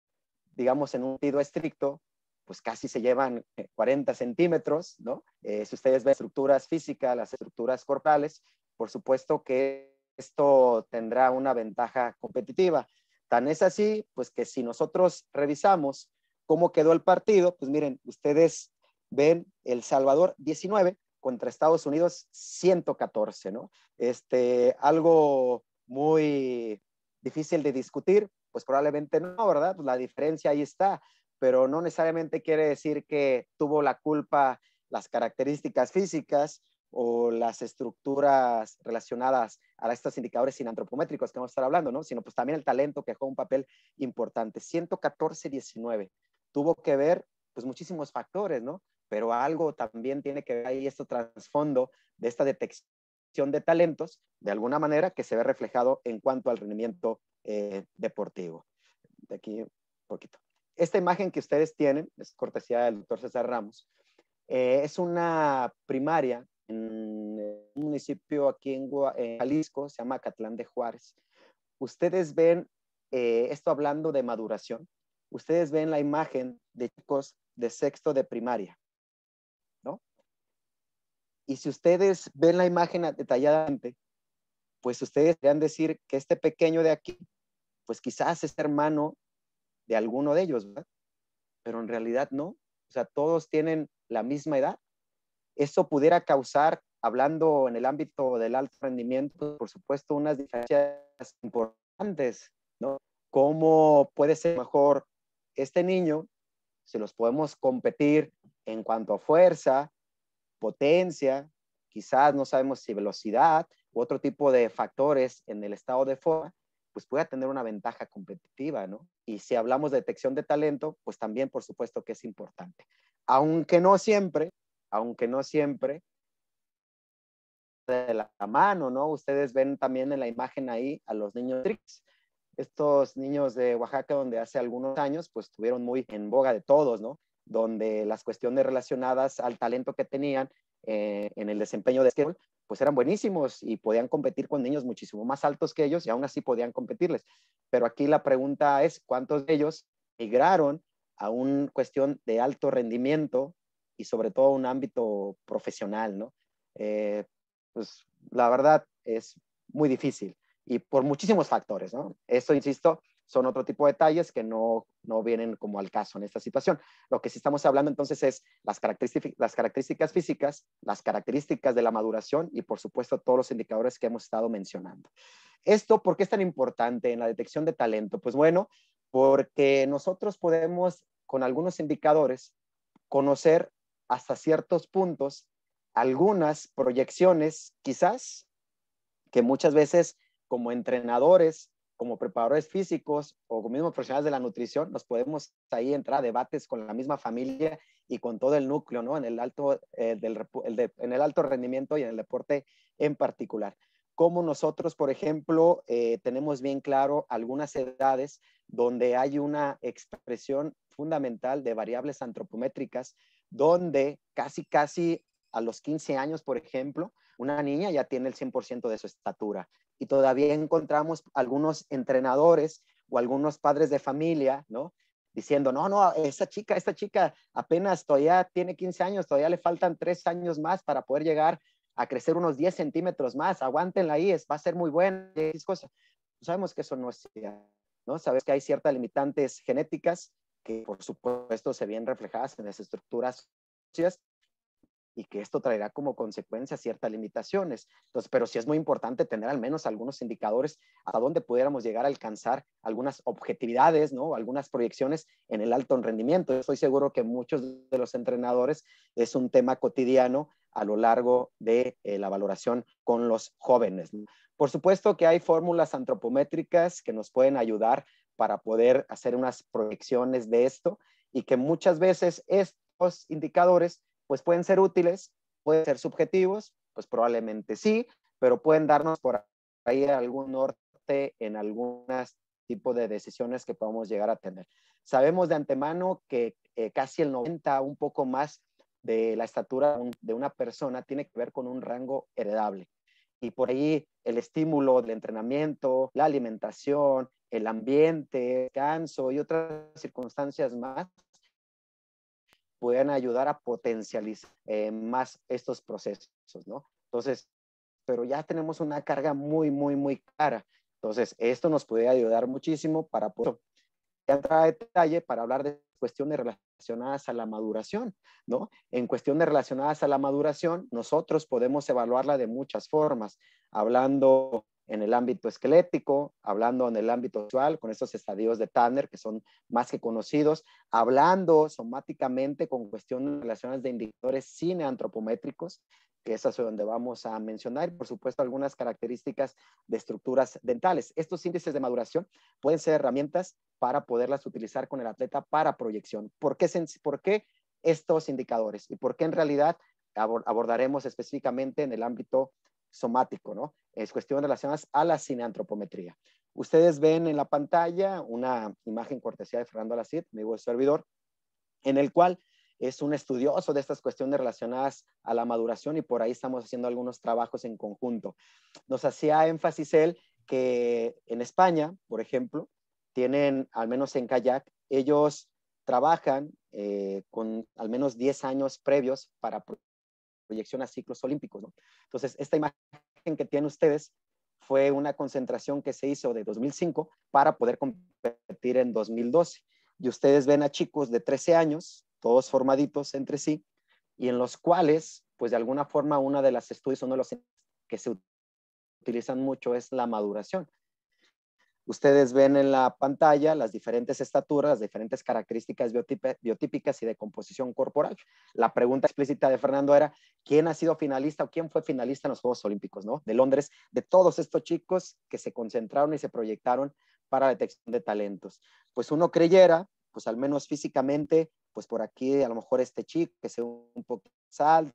digamos, en un sentido estricto, pues casi se llevan 40 eh, centímetros, ¿no? Eh, si ustedes ven estructuras físicas, las estructuras corporales, por supuesto que esto tendrá una ventaja competitiva. Tan es así, pues que si nosotros revisamos cómo quedó el partido, pues miren, ustedes ven El Salvador 19 contra Estados Unidos 114, ¿no? Este, algo muy difícil de discutir, pues probablemente no, ¿verdad? Pues la diferencia ahí está, pero no necesariamente quiere decir que tuvo la culpa las características físicas o las estructuras relacionadas a estos indicadores sin antropométricos que vamos a estar hablando, ¿no? Sino pues también el talento que jugó un papel importante. 114-19 tuvo que ver pues muchísimos factores, ¿no? Pero algo también tiene que ver ahí este trasfondo de esta detección de talentos, de alguna manera, que se ve reflejado en cuanto al rendimiento eh, deportivo. De aquí un poquito. Esta imagen que ustedes tienen, es cortesía del doctor César Ramos, eh, es una primaria en eh, un municipio aquí en, Jalisco, se llama Catlán de Juárez. Ustedes ven, esto hablando de maduración, ustedes ven la imagen de chicos de sexto de primaria. Y si ustedes ven la imagen detalladamente, pues ustedes podrían decir que este pequeño de aquí, pues quizás es hermano de alguno de ellos, ¿verdad? Pero en realidad no. O sea, todos tienen la misma edad. Eso pudiera causar, hablando en el ámbito del alto rendimiento, por supuesto, unas diferencias importantes, ¿no? ¿Cómo puede ser mejor este niño si los podemos competir en cuanto a fuerza, potencia, quizás no sabemos si velocidad u otro tipo de factores en el estado de forma, pues puede tener una ventaja competitiva, ¿no? Y si hablamos de detección de talento, pues también por supuesto que es importante. Aunque no siempre, aunque no siempre, de la mano, ¿no? Ustedes ven también en la imagen ahí a los niños tricks. Estos niños de Oaxaca, donde hace algunos años, pues estuvieron muy en boga de todos, ¿no? donde las cuestiones relacionadas al talento que tenían eh, en el desempeño de básquetbol, este pues eran buenísimos y podían competir con niños muchísimo más altos que ellos y aún así podían competirles. Pero aquí la pregunta es, ¿cuántos de ellos migraron a una cuestión de alto rendimiento y sobre todo un ámbito profesional, ¿no? Eh, pues la verdad es muy difícil y por muchísimos factores, ¿no? Esto, insisto, son otro tipo de detalles que no, vienen como al caso en esta situación. Lo que sí estamos hablando entonces es las, las características físicas, las características de la maduración y por supuesto todos los indicadores que hemos estado mencionando. ¿Esto por qué es tan importante en la detección de talento? Pues bueno, porque nosotros podemos con algunos indicadores conocer hasta ciertos puntos algunas proyecciones quizás que muchas veces como entrenadores como preparadores físicos o como mismos profesionales de la nutrición, nos podemos ahí entrar a debates con la misma familia y con todo el núcleo, ¿no? En el alto, eh, en el alto rendimiento y en el deporte en particular. Como nosotros, por ejemplo, eh, tenemos bien claro algunas edades donde hay una expresión fundamental de variables antropométricas, donde casi, casi a los 15 años, por ejemplo, una niña ya tiene el 100% de su estatura. Y todavía encontramos algunos entrenadores o algunos padres de familia, ¿no? Diciendo, no, no, esa chica, esta chica apenas todavía tiene 15 años, todavía le faltan 3 años más para poder llegar a crecer unos 10 centímetros más, aguántenla ahí, es, va a ser muy buena. Cosas. Sabemos que eso no es cierto, ¿no? Sabes que hay ciertas limitantes genéticas que, por supuesto, se ven reflejadas en las estructuras y que esto traerá como consecuencia ciertas limitaciones. Entonces, pero sí es muy importante tener al menos algunos indicadores a dónde pudiéramos llegar a alcanzar algunas objetividades, ¿no? Algunas proyecciones en el alto rendimiento. Estoy seguro que muchos de los entrenadores es un tema cotidiano a lo largo de eh, la valoración con los jóvenes. Por supuesto que hay fórmulas antropométricas que nos pueden ayudar para poder hacer unas proyecciones de esto y que muchas veces estos indicadores pues pueden ser útiles, pueden ser subjetivos, pues probablemente sí, pero pueden darnos por ahí algún norte en algún tipo de decisiones que podamos llegar a tener. Sabemos de antemano que eh, casi el 90, un poco más de la estatura de una persona tiene que ver con un rango heredable. Y por ahí el estímulo del entrenamiento, la alimentación, el ambiente, el descanso y otras circunstancias más puedan ayudar a potencializar eh, más estos procesos, ¿no? Entonces, pero ya tenemos una carga muy, muy, muy cara. Entonces, esto nos puede ayudar muchísimo para poder entrar a detalle para hablar de cuestiones relacionadas a la maduración, ¿no? En cuestiones relacionadas a la maduración, nosotros podemos evaluarla de muchas formas, hablando en el ámbito esquelético, hablando en el ámbito sexual, con estos estadios de Tanner que son más que conocidos, hablando somáticamente con cuestiones relacionadas de indicadores cineantropométricos, que es hacia donde vamos a mencionar, y por supuesto algunas características de estructuras dentales. Estos índices de maduración pueden ser herramientas para poderlas utilizar con el atleta para proyección. ¿Por qué, por qué estos indicadores? ¿Y por qué en realidad abordaremos específicamente en el ámbito somático, ¿no? Es cuestión relacionadas a la cineantropometría. Ustedes ven en la pantalla una imagen cortesía de Fernando Alacid, amigo buen servidor, en el cual es un estudioso de estas cuestiones relacionadas a la maduración y por ahí estamos haciendo algunos trabajos en conjunto. Nos hacía énfasis él que en España, por ejemplo, tienen, al menos en kayak, ellos trabajan eh, con al menos 10 años previos para proyección a ciclos olímpicos. ¿no? Entonces, esta imagen que tienen ustedes fue una concentración que se hizo de 2005 para poder competir en 2012. Y ustedes ven a chicos de 13 años, todos formaditos entre sí, y en los cuales, pues de alguna forma, una de las estudios, uno los que se utilizan mucho es la maduración. Ustedes ven en la pantalla las diferentes estaturas, las diferentes características biotípicas y de composición corporal. La pregunta explícita de Fernando era, ¿quién ha sido finalista o quién fue finalista en los Juegos Olímpicos ¿no? de Londres? De todos estos chicos que se concentraron y se proyectaron para la detección de talentos. Pues uno creyera, pues al menos físicamente, pues por aquí a lo mejor este chico que se un poco sal,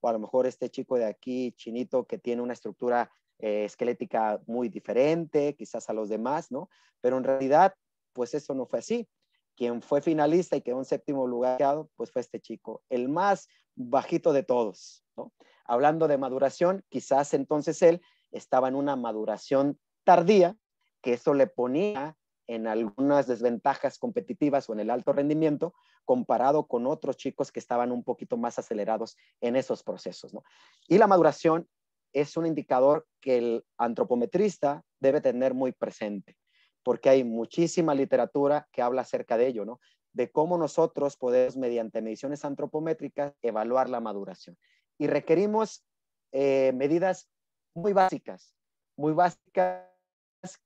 o a lo mejor este chico de aquí, chinito, que tiene una estructura eh, esquelética muy diferente quizás a los demás, ¿no? Pero en realidad, pues eso no fue así. Quien fue finalista y quedó en séptimo lugar, pues fue este chico, el más bajito de todos, ¿no? Hablando de maduración, quizás entonces él estaba en una maduración tardía, que eso le ponía en algunas desventajas competitivas o en el alto rendimiento comparado con otros chicos que estaban un poquito más acelerados en esos procesos. ¿no? Y la maduración es un indicador que el antropometrista debe tener muy presente, porque hay muchísima literatura que habla acerca de ello, De cómo nosotros podemos, mediante mediciones antropométricas, evaluar la maduración. Y requerimos eh, medidas muy básicas, muy básicas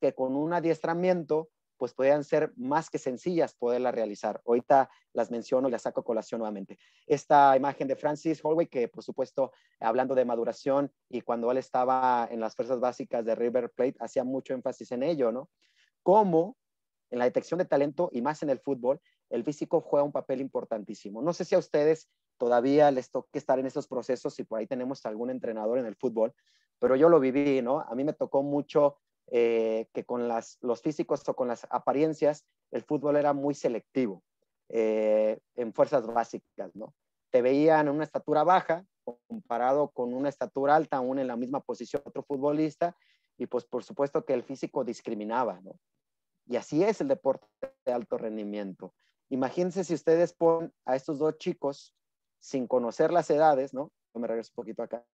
que con un adiestramiento pues podrían ser más que sencillas poderlas realizar. Ahorita las menciono y las saco a colación nuevamente. Esta imagen de Francis Holloway, que por supuesto, hablando de maduración y cuando él estaba en las fuerzas básicas de River Plate, hacía mucho énfasis en ello, ¿no? Cómo en la detección de talento y más en el fútbol, el físico juega un papel importantísimo. No sé si a ustedes todavía les toque estar en esos procesos, y por ahí tenemos algún entrenador en el fútbol, pero yo lo viví, ¿no? A mí me tocó mucho eh, que con los físicos o con las apariencias, el fútbol era muy selectivo eh, en fuerzas básicas, ¿no? Te veían en una estatura baja comparado con una estatura alta, aún en la misma posición otro futbolista, y pues por supuesto que el físico discriminaba, Y así es el deporte de alto rendimiento. Imagínense si ustedes ponen a estos dos chicos sin conocer las edades, ¿no? Me regreso un poquito acá.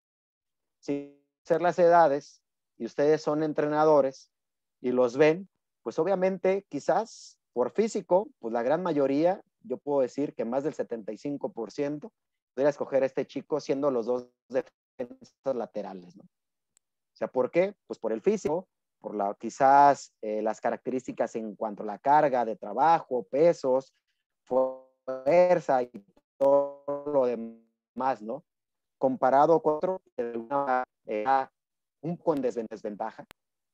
Sin conocer las edades, y ustedes son entrenadores y los ven, pues obviamente quizás por físico, pues la gran mayoría, yo puedo decir que más del 75%, podría escoger a este chico siendo los dos defensas laterales, ¿no? O sea, ¿por qué? Pues por el físico, por la, quizás eh, las características en cuanto a la carga de trabajo, pesos, fuerza y todo lo demás, ¿no? Comparado con otro, un con desventaja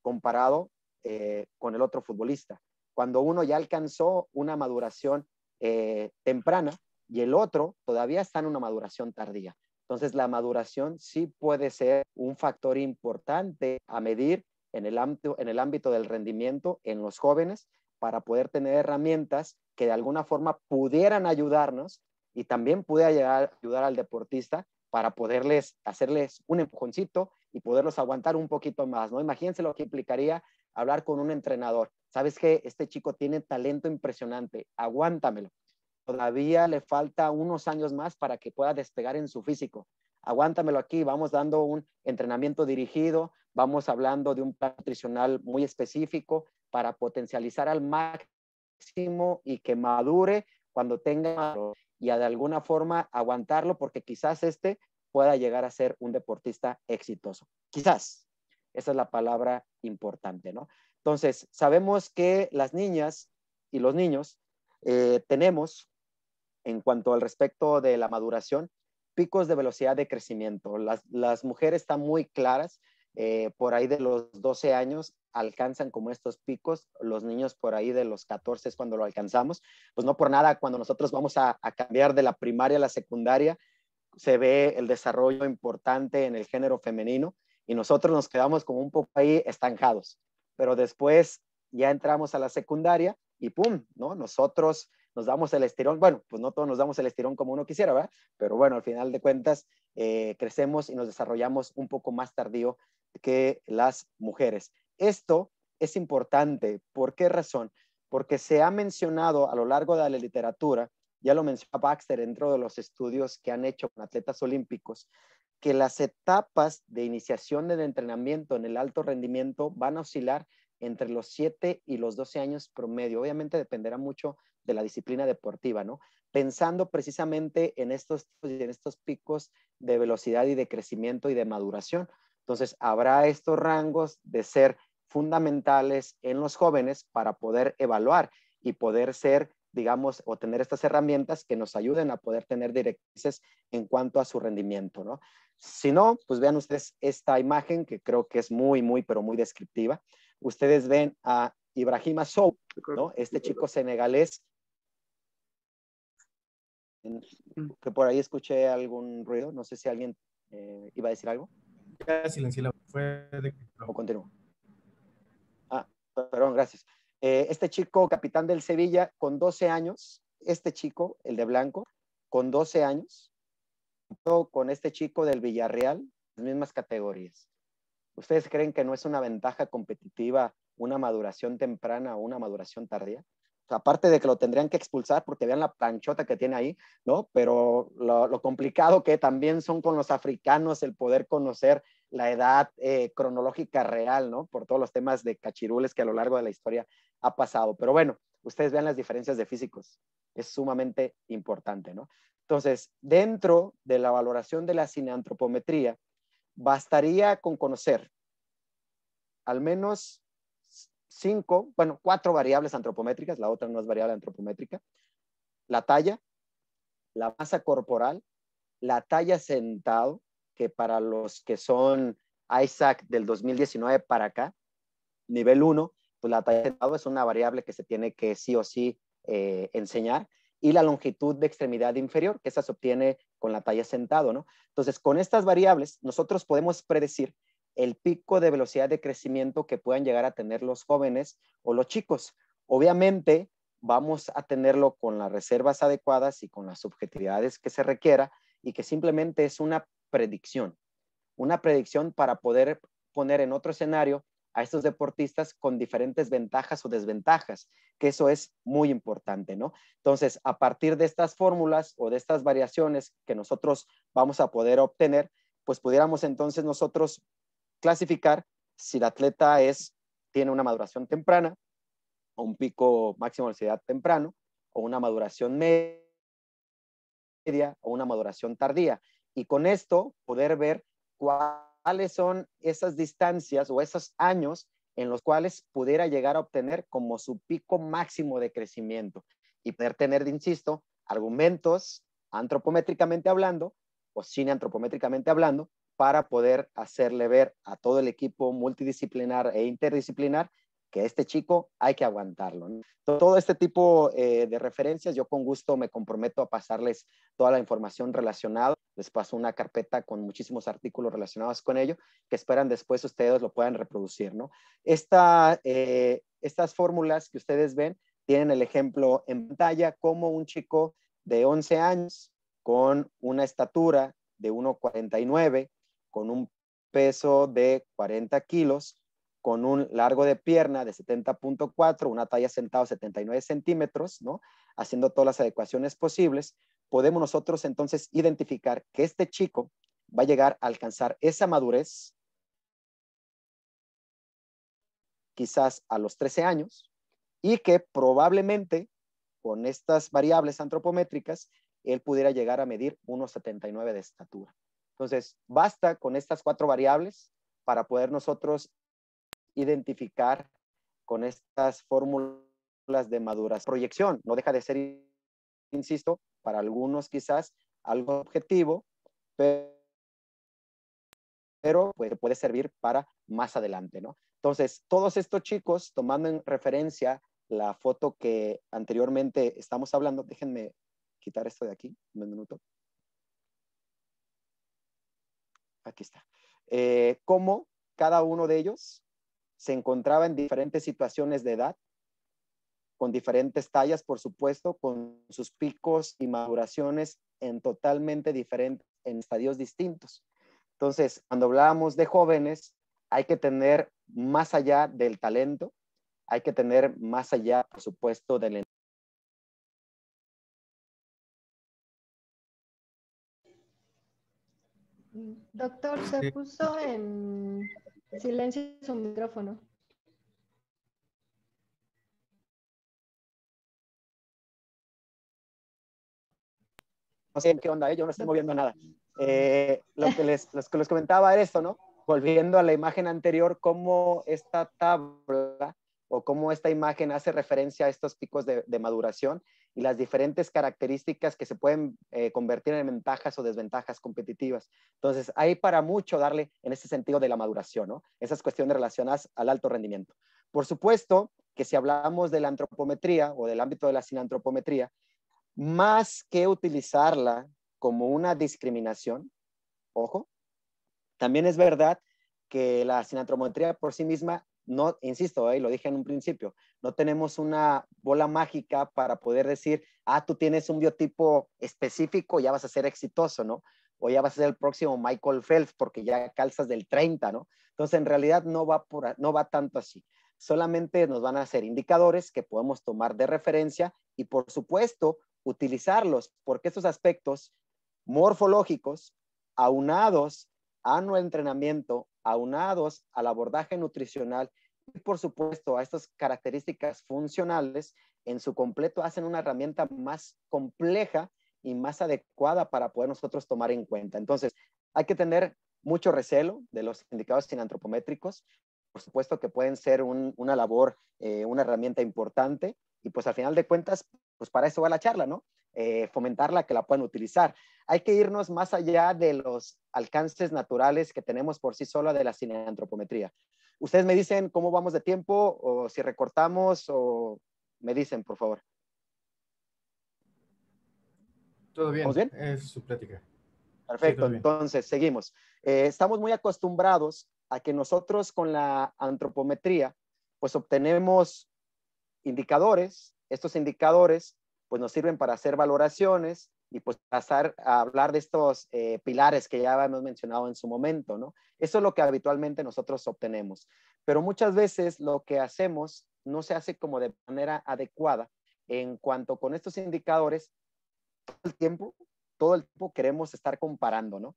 comparado eh, con el otro futbolista. Cuando uno ya alcanzó una maduración eh, temprana y el otro todavía está en una maduración tardía. Entonces, la maduración sí puede ser un factor importante a medir en el, ámbito, del rendimiento en los jóvenes para poder tener herramientas que de alguna forma pudieran ayudarnos y también pudiera ayudar, ayudar al deportista para poderles hacerles un empujoncito y poderlos aguantar un poquito más, ¿no? Imagínense lo que implicaría hablar con un entrenador. ¿Sabes qué? Este chico tiene talento impresionante, aguántamelo. Todavía le falta unos años más para que pueda despegar en su físico. Aguántamelo aquí, vamos dando un entrenamiento dirigido, vamos hablando de un plan muy específico para potencializar al máximo y que madure cuando tenga y de alguna forma aguantarlo porque quizás este pueda llegar a ser un deportista exitoso. Quizás, esa es la palabra importante, ¿no? Entonces, sabemos que las niñas y los niños eh, tenemos, en cuanto al respecto de la maduración, picos de velocidad de crecimiento. Las, mujeres están muy claras, eh, por ahí de los 12 años alcanzan como estos picos, los niños por ahí de los 14 es cuando lo alcanzamos, pues no por nada cuando nosotros vamos a cambiar de la primaria a la secundaria, se ve el desarrollo importante en el género femenino y nosotros nos quedamos como un poco ahí estancados. Pero después ya entramos a la secundaria y ¡pum! ¿no? Nosotros nos damos el estirón. Bueno, pues no todos nos damos el estirón como uno quisiera, ¿verdad? Pero bueno, al final de cuentas, eh, crecemos y nos desarrollamos un poco más tardío que las mujeres. Esto es importante. ¿Por qué razón? Porque se ha mencionado a lo largo de la literatura ya lo mencionaba Baxter dentro de los estudios que han hecho con atletas olímpicos, que las etapas de iniciación del entrenamiento en el alto rendimiento van a oscilar entre los 7 y los 12 años promedio. Obviamente dependerá mucho de la disciplina deportiva, ¿no? Pensando precisamente en estos, en estos picos de velocidad y de crecimiento y de maduración. Entonces, habrá estos rangos de ser fundamentales en los jóvenes para poder evaluar y poder ser digamos, o tener estas herramientas que nos ayuden a poder tener directrices en cuanto a su rendimiento, ¿no? Si no, pues vean ustedes esta imagen que creo que es muy, muy, pero muy descriptiva. Ustedes ven a Ibrahima Sou, ¿no? Este chico senegalés mm. que por ahí escuché algún ruido, no sé si alguien eh, iba a decir algo. Ya fue de... continúo. Ah, perdón, gracias. Eh, este chico, capitán del Sevilla, con 12 años, este chico, el de blanco, con 12 años, con este chico del Villarreal, las mismas categorías. ¿Ustedes creen que no es una ventaja competitiva una maduración temprana o una maduración tardía? aparte de que lo tendrían que expulsar porque vean la planchota que tiene ahí, ¿no? Pero lo, complicado que también son con los africanos el poder conocer la edad eh, cronológica real, ¿no? Por todos los temas de cachirules que a lo largo de la historia ha pasado. Pero bueno, ustedes vean las diferencias de físicos. Es sumamente importante, ¿no? Entonces, dentro de la valoración de la cineantropometría, bastaría con conocer al menos cinco, bueno, cuatro variables antropométricas, la otra no es variable antropométrica, la talla, la masa corporal, la talla sentado, que para los que son Isaac del 2019 para acá, nivel 1, pues la talla de es una variable que se tiene que sí o sí eh, enseñar y la longitud de extremidad inferior, que esa se obtiene con la talla sentado, ¿no? Entonces, con estas variables, nosotros podemos predecir el pico de velocidad de crecimiento que puedan llegar a tener los jóvenes o los chicos. Obviamente, vamos a tenerlo con las reservas adecuadas y con las subjetividades que se requiera y que simplemente es una predicción, una predicción para poder poner en otro escenario a estos deportistas con diferentes ventajas o desventajas, que eso es muy importante, ¿no? Entonces, a partir de estas fórmulas o de estas variaciones que nosotros vamos a poder obtener, pues pudiéramos entonces nosotros clasificar si el atleta es, tiene una maduración temprana, o un pico máximo de velocidad temprano, o una maduración media, o una maduración tardía. Y con esto poder ver cuál cuáles son esas distancias o esos años en los cuales pudiera llegar a obtener como su pico máximo de crecimiento y poder tener, insisto, argumentos antropométricamente hablando o sin antropométricamente hablando para poder hacerle ver a todo el equipo multidisciplinar e interdisciplinar que este chico hay que aguantarlo. Todo este tipo eh, de referencias, yo con gusto me comprometo a pasarles toda la información relacionada. Les paso una carpeta con muchísimos artículos relacionados con ello que esperan después ustedes lo puedan reproducir. ¿no? Eh, estas fórmulas que ustedes ven tienen el ejemplo en pantalla, como un chico de 11 años con una estatura de 1,49, con un peso de 40 kilos, con un largo de pierna de 70.4, una talla sentado 79 centímetros, ¿no? Haciendo todas las adecuaciones posibles, podemos nosotros entonces identificar que este chico va a llegar a alcanzar esa madurez quizás a los 13 años y que probablemente con estas variables antropométricas él pudiera llegar a medir unos 79 de estatura. Entonces, basta con estas cuatro variables para poder nosotros identificar con estas fórmulas de maduras Proyección no deja de ser, insisto, para algunos quizás algo objetivo, pero, pues, puede servir para más adelante, ¿no? Entonces, todos estos chicos, tomando en referencia la foto que anteriormente estamos hablando, déjenme quitar esto de aquí, un minuto. Aquí está. Eh, ¿Cómo cada uno de ellos se encontraba en diferentes situaciones de edad, con diferentes tallas, por supuesto, con sus picos y maduraciones en totalmente diferentes, en estadios distintos. Entonces, cuando hablábamos de jóvenes, hay que tener más allá del talento, hay que tener más allá, por supuesto, del Doctor, se puso en Silencio su micrófono. No sé qué onda, eh, yo no estoy moviendo nada. Eh, lo que les, comentaba era esto, ¿no? Volviendo a la imagen anterior, cómo esta tabla o cómo esta imagen hace referencia a estos picos de maduración y las diferentes características que se pueden eh, convertir en ventajas o desventajas competitivas. Entonces, hay para mucho darle en ese sentido de la maduración, ¿no? Esas cuestiones relacionadas al alto rendimiento. Por supuesto que si hablamos de la antropometría o del ámbito de la sinantropometría, más que utilizarla como una discriminación, ojo, también es verdad que la sinantropometría por sí misma no, insisto, ahí lo dije en un principio, no tenemos una bola mágica para poder decir, ah, tú tienes un biotipo específico, ya vas a ser exitoso, ¿no? O ya vas a ser el próximo Michael Phelps porque ya calzas del 30, ¿no? Entonces, en realidad no va, por, no va tanto así. Solamente nos van a ser indicadores que podemos tomar de referencia y, por supuesto, utilizarlos, porque estos aspectos morfológicos, aunados a nuestro entrenamiento, aunados al abordaje nutricional y por supuesto a estas características funcionales, en su completo hacen una herramienta más compleja y más adecuada para poder nosotros tomar en cuenta. Entonces, hay que tener mucho recelo de los indicadores sinantropométricos. Por supuesto que pueden ser una labor, eh, una herramienta importante. Y pues al final de cuentas, pues para eso va la charla, ¿no? Eh, fomentarla, que la puedan utilizar. Hay que irnos más allá de los alcances naturales que tenemos por sí sola de la cineantropometría. Ustedes me dicen cómo vamos de tiempo o si recortamos o me dicen, por favor. Todo bien. Es su plática. Perfecto, entonces seguimos. Eh, estamos muy acostumbrados a que nosotros con la antropometría, pues obtenemos indicadores. Estos indicadores pues nos sirven para hacer valoraciones y pues pasar a hablar de estos eh, pilares que ya hemos mencionado en su momento, ¿no? Eso es lo que habitualmente nosotros obtenemos. Pero muchas veces lo que hacemos no se hace como de manera adecuada en cuanto con estos indicadores, todo el tiempo, todo el tiempo queremos estar comparando, ¿no?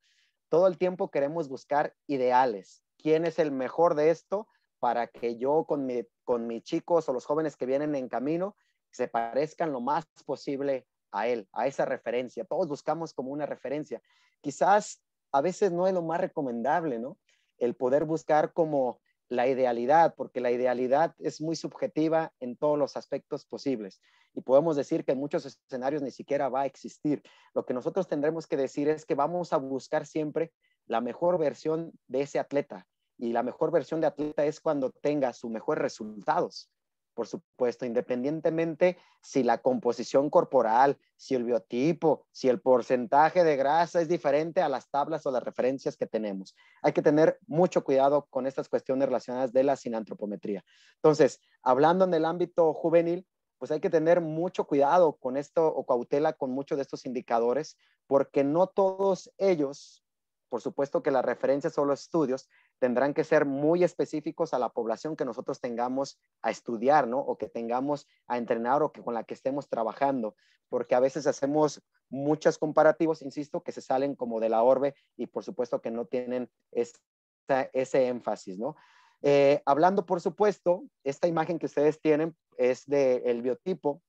Todo el tiempo queremos buscar ideales. ¿Quién es el mejor de esto para que yo con, mi, con mis chicos o los jóvenes que vienen en camino se parezcan lo más posible a él, a esa referencia. Todos buscamos como una referencia. Quizás a veces no es lo más recomendable, ¿no? El poder buscar como la idealidad, porque la idealidad es muy subjetiva en todos los aspectos posibles. Y podemos decir que en muchos escenarios ni siquiera va a existir. Lo que nosotros tendremos que decir es que vamos a buscar siempre la mejor versión de ese atleta. Y la mejor versión de atleta es cuando tenga sus mejores resultados, por supuesto, independientemente si la composición corporal, si el biotipo, si el porcentaje de grasa es diferente a las tablas o las referencias que tenemos. Hay que tener mucho cuidado con estas cuestiones relacionadas de la sinantropometría. Entonces, hablando en el ámbito juvenil, pues hay que tener mucho cuidado con esto o cautela con muchos de estos indicadores, porque no todos ellos, por supuesto que las referencias son los estudios tendrán que ser muy específicos a la población que nosotros tengamos a estudiar, ¿no? O que tengamos a entrenar o que con la que estemos trabajando, porque a veces hacemos muchos comparativos, insisto, que se salen como de la orbe y por supuesto que no tienen ese énfasis, ¿no? Eh, hablando, por supuesto, esta imagen que ustedes tienen es del biotipo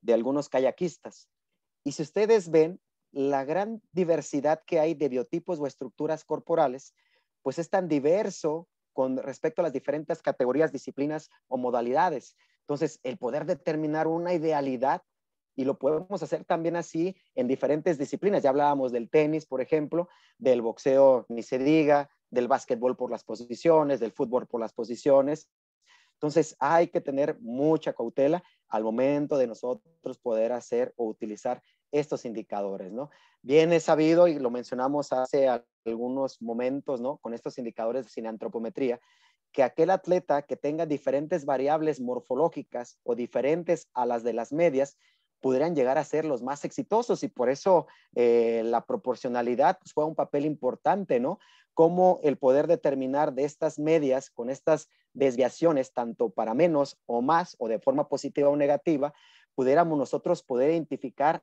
de algunos kayakistas. Y si ustedes ven la gran diversidad que hay de biotipos o estructuras corporales, pues es tan diverso con respecto a las diferentes categorías, disciplinas o modalidades. Entonces, el poder determinar una idealidad, y lo podemos hacer también así en diferentes disciplinas. Ya hablábamos del tenis, por ejemplo, del boxeo, ni se diga, del básquetbol por las posiciones, del fútbol por las posiciones. Entonces, hay que tener mucha cautela al momento de nosotros poder hacer o utilizar estos indicadores, ¿no? Bien es sabido, y lo mencionamos hace algunos momentos, ¿no? Con estos indicadores de cineantropometría, que aquel atleta que tenga diferentes variables morfológicas o diferentes a las de las medias, pudieran llegar a ser los más exitosos y por eso eh, la proporcionalidad pues, juega un papel importante, ¿no? como el poder determinar de estas medias con estas desviaciones, tanto para menos o más o de forma positiva o negativa, pudiéramos nosotros poder identificar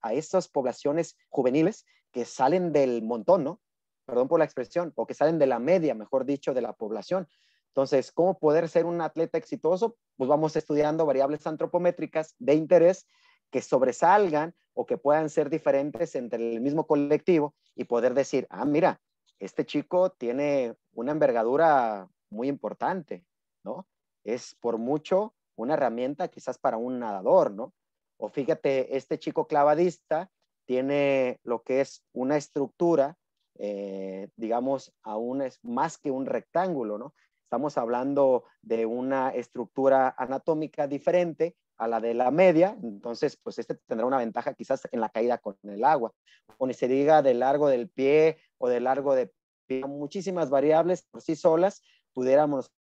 a estas poblaciones juveniles que salen del montón, ¿no? Perdón por la expresión, o que salen de la media, mejor dicho, de la población. Entonces, ¿cómo poder ser un atleta exitoso? Pues vamos estudiando variables antropométricas de interés que sobresalgan o que puedan ser diferentes entre el mismo colectivo y poder decir, ah, mira, este chico tiene una envergadura muy importante, ¿no? Es por mucho una herramienta quizás para un nadador, ¿no? O fíjate, este chico clavadista tiene lo que es una estructura, eh, digamos, aún es más que un rectángulo, ¿no? Estamos hablando de una estructura anatómica diferente a la de la media, entonces pues este tendrá una ventaja quizás en la caída con el agua, o ni se diga de largo del pie o de largo de pie, muchísimas variables por sí solas pudiéramos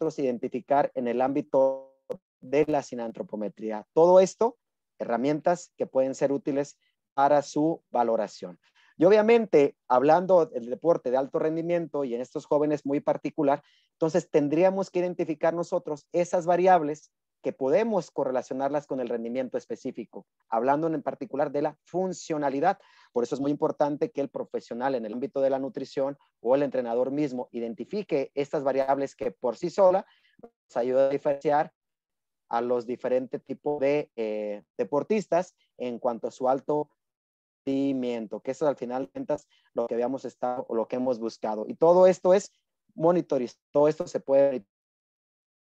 nosotros identificar en el ámbito de la sinantropometría. Todo esto herramientas que pueden ser útiles para su valoración. Y obviamente, hablando del deporte de alto rendimiento y en estos jóvenes muy particular, entonces tendríamos que identificar nosotros esas variables que podemos correlacionarlas con el rendimiento específico, hablando en particular de la funcionalidad. Por eso es muy importante que el profesional en el ámbito de la nutrición o el entrenador mismo identifique estas variables que por sí sola nos ayuda a diferenciar a los diferentes tipos de eh, deportistas en cuanto a su alto rendimiento, que eso al final lo que habíamos estado o lo que hemos buscado. Y todo esto es monitorizado, todo esto se puede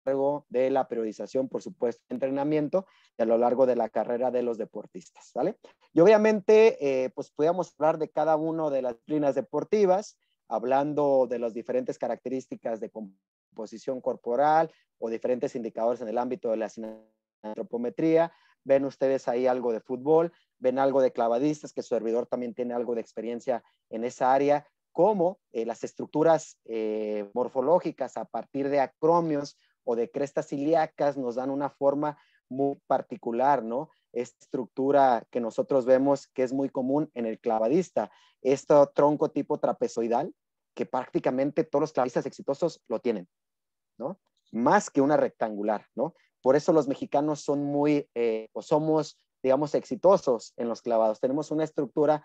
largo de la priorización, por supuesto, entrenamiento y a lo largo de la carrera de los deportistas, ¿vale? Y obviamente, eh, pues podíamos hablar de cada una de las disciplinas deportivas, hablando de las diferentes características de posición corporal o diferentes indicadores en el ámbito de la antropometría. Ven ustedes ahí algo de fútbol, ven algo de clavadistas, que su servidor también tiene algo de experiencia en esa área, como eh, las estructuras eh, morfológicas a partir de acromios o de crestas ilíacas nos dan una forma muy particular, ¿no? Esta estructura que nosotros vemos que es muy común en el clavadista, este tronco tipo trapezoidal, que prácticamente todos los clavistas exitosos lo tienen, ¿no? Más que una rectangular, ¿no? Por eso los mexicanos son muy, eh, o somos, digamos, exitosos en los clavados. Tenemos una estructura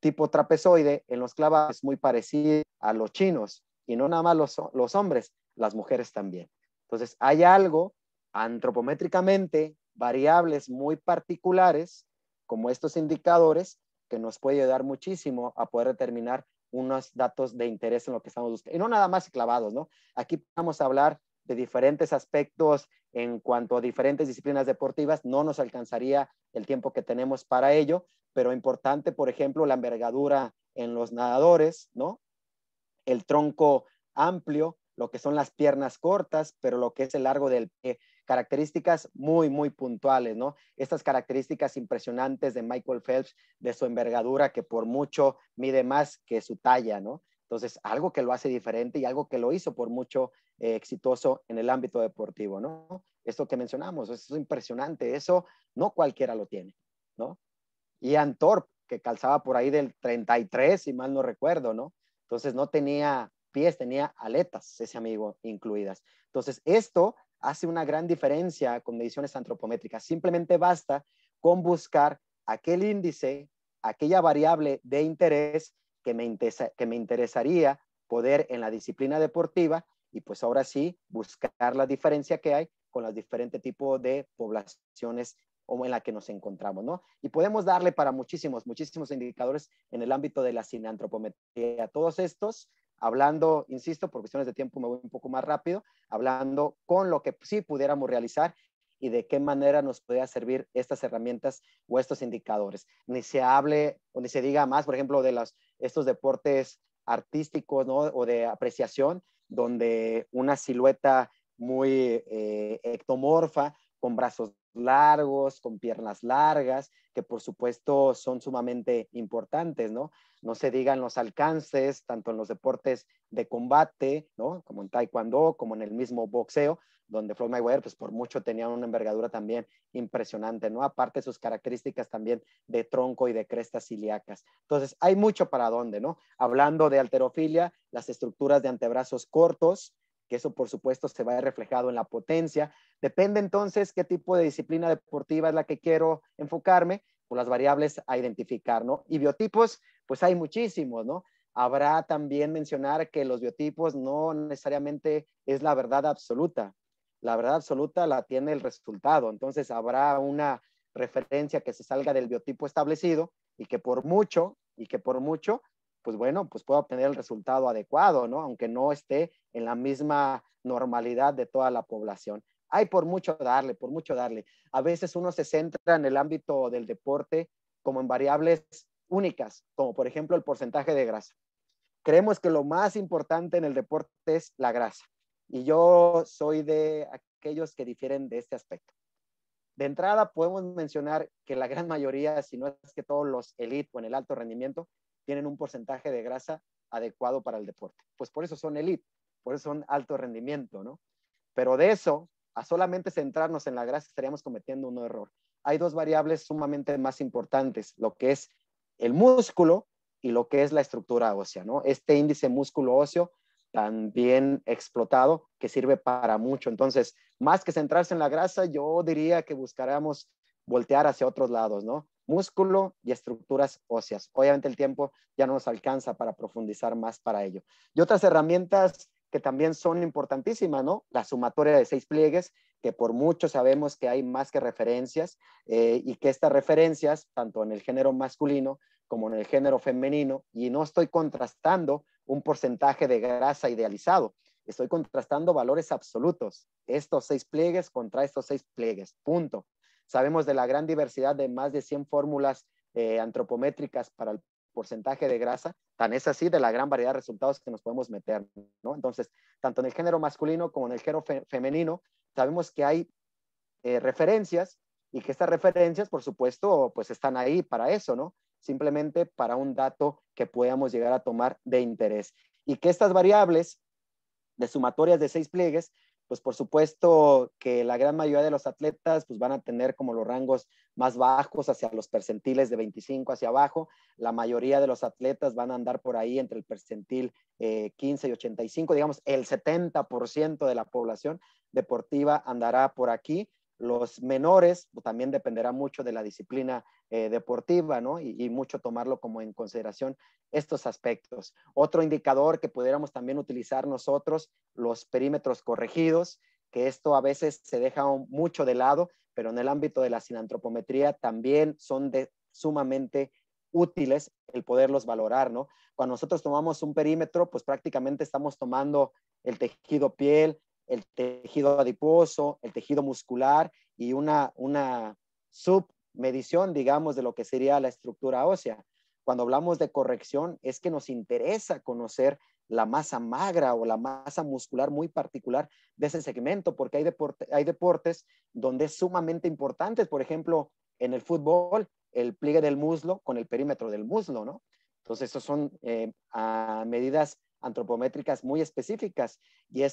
tipo trapezoide en los clavados muy parecida a los chinos, y no nada más los hombres, las mujeres también. Entonces, hay algo antropométricamente, variables muy particulares, como estos indicadores, que nos puede ayudar muchísimo a poder determinar unos datos de interés en lo que estamos buscando. Y no nada más clavados, ¿no? Aquí vamos a hablar de diferentes aspectos en cuanto a diferentes disciplinas deportivas. No nos alcanzaría el tiempo que tenemos para ello, pero importante, por ejemplo, la envergadura en los nadadores, ¿no? El tronco amplio, lo que son las piernas cortas, pero lo que es el largo del pie. Características muy, muy puntuales, ¿no? Estas características impresionantes de Michael Phelps, de su envergadura, que por mucho mide más que su talla, ¿no? Entonces, algo que lo hace diferente y algo que lo hizo por mucho eh, exitoso en el ámbito deportivo, ¿no? Esto que mencionamos, eso es impresionante, eso no cualquiera lo tiene, ¿no? y Thorpe, que calzaba por ahí del 33, si mal no recuerdo, ¿no? Entonces no tenía pies tenía aletas, ese amigo, incluidas. Entonces, esto hace una gran diferencia con mediciones antropométricas. Simplemente basta con buscar aquel índice, aquella variable de interés que me, interesa, que me interesaría poder en la disciplina deportiva y pues ahora sí buscar la diferencia que hay con los diferentes tipos de poblaciones o en la que nos encontramos, ¿no? Y podemos darle para muchísimos, muchísimos indicadores en el ámbito de la cineantropometría. Todos estos hablando, insisto, por cuestiones de tiempo me voy un poco más rápido, hablando con lo que sí pudiéramos realizar y de qué manera nos podía servir estas herramientas o estos indicadores. Ni se hable ni se diga más, por ejemplo, de los, estos deportes artísticos o de apreciación, donde una silueta muy eh, ectomorfa, con brazos largos, con piernas largas, que por supuesto son sumamente importantes, ¿no? No se digan los alcances, tanto en los deportes de combate, ¿no? Como en taekwondo, como en el mismo boxeo, donde Floyd Mayweather, pues por mucho tenía una envergadura también impresionante, ¿no? Aparte sus características también de tronco y de crestas ciliacas. Entonces, hay mucho para dónde, ¿no? Hablando de alterofilia, las estructuras de antebrazos cortos, eso por supuesto se va reflejado en la potencia. Depende entonces qué tipo de disciplina deportiva es la que quiero enfocarme, por las variables a identificar, ¿no? Y biotipos, pues hay muchísimos, ¿no? Habrá también mencionar que los biotipos no necesariamente es la verdad absoluta. La verdad absoluta la tiene el resultado. Entonces habrá una referencia que se salga del biotipo establecido y que por mucho, y que por mucho pues bueno, pues puedo obtener el resultado adecuado, ¿no? Aunque no esté en la misma normalidad de toda la población. Hay por mucho darle, por mucho darle. A veces uno se centra en el ámbito del deporte como en variables únicas, como por ejemplo el porcentaje de grasa. Creemos que lo más importante en el deporte es la grasa. Y yo soy de aquellos que difieren de este aspecto. De entrada, podemos mencionar que la gran mayoría, si no es que todos los elite o en el alto rendimiento, tienen un porcentaje de grasa adecuado para el deporte. Pues por eso son elite, por eso son alto rendimiento, ¿no? Pero de eso, a solamente centrarnos en la grasa, estaríamos cometiendo un error. Hay dos variables sumamente más importantes, lo que es el músculo y lo que es la estructura ósea, ¿no? Este índice músculo óseo también explotado que sirve para mucho. Entonces, más que centrarse en la grasa, yo diría que buscaremos voltear hacia otros lados, ¿no? músculo y estructuras óseas. Obviamente el tiempo ya no nos alcanza para profundizar más para ello. Y otras herramientas que también son importantísimas, ¿no? La sumatoria de seis pliegues, que por mucho sabemos que hay más que referencias eh, y que estas referencias, tanto en el género masculino como en el género femenino, y no estoy contrastando un porcentaje de grasa idealizado, estoy contrastando valores absolutos, estos seis pliegues contra estos seis pliegues, punto. Sabemos de la gran diversidad de más de 100 fórmulas eh, antropométricas para el porcentaje de grasa, tan es así de la gran variedad de resultados que nos podemos meter, Entonces, tanto en el género masculino como en el género femenino, sabemos que hay eh, referencias y que estas referencias, por supuesto, pues están ahí para eso, ¿no? Simplemente para un dato que podamos llegar a tomar de interés. Y que estas variables de sumatorias de seis pliegues pues por supuesto que la gran mayoría de los atletas pues van a tener como los rangos más bajos hacia los percentiles de 25 hacia abajo. La mayoría de los atletas van a andar por ahí entre el percentil 15 eh, y 85, digamos el 70% de la población deportiva andará por aquí. Los menores pues, también dependerá mucho de la disciplina eh, deportiva, ¿no? Y, mucho tomarlo como en consideración estos aspectos. Otro indicador que pudiéramos también utilizar nosotros, los perímetros corregidos, que esto a veces se deja mucho de lado, pero en el ámbito de la sinantropometría también son de, sumamente útiles el poderlos valorar, ¿no? Cuando nosotros tomamos un perímetro, pues prácticamente estamos tomando el tejido piel, el tejido adiposo, el tejido muscular y una, una sub medición, digamos, de lo que sería la estructura ósea. Cuando hablamos de corrección, es que nos interesa conocer la masa magra o la masa muscular muy particular de ese segmento, porque hay, hay deportes donde es sumamente importante, por ejemplo, en el fútbol, el pliegue del muslo con el perímetro del muslo, ¿no? Entonces, esos son eh, medidas antropométricas muy específicas y eh,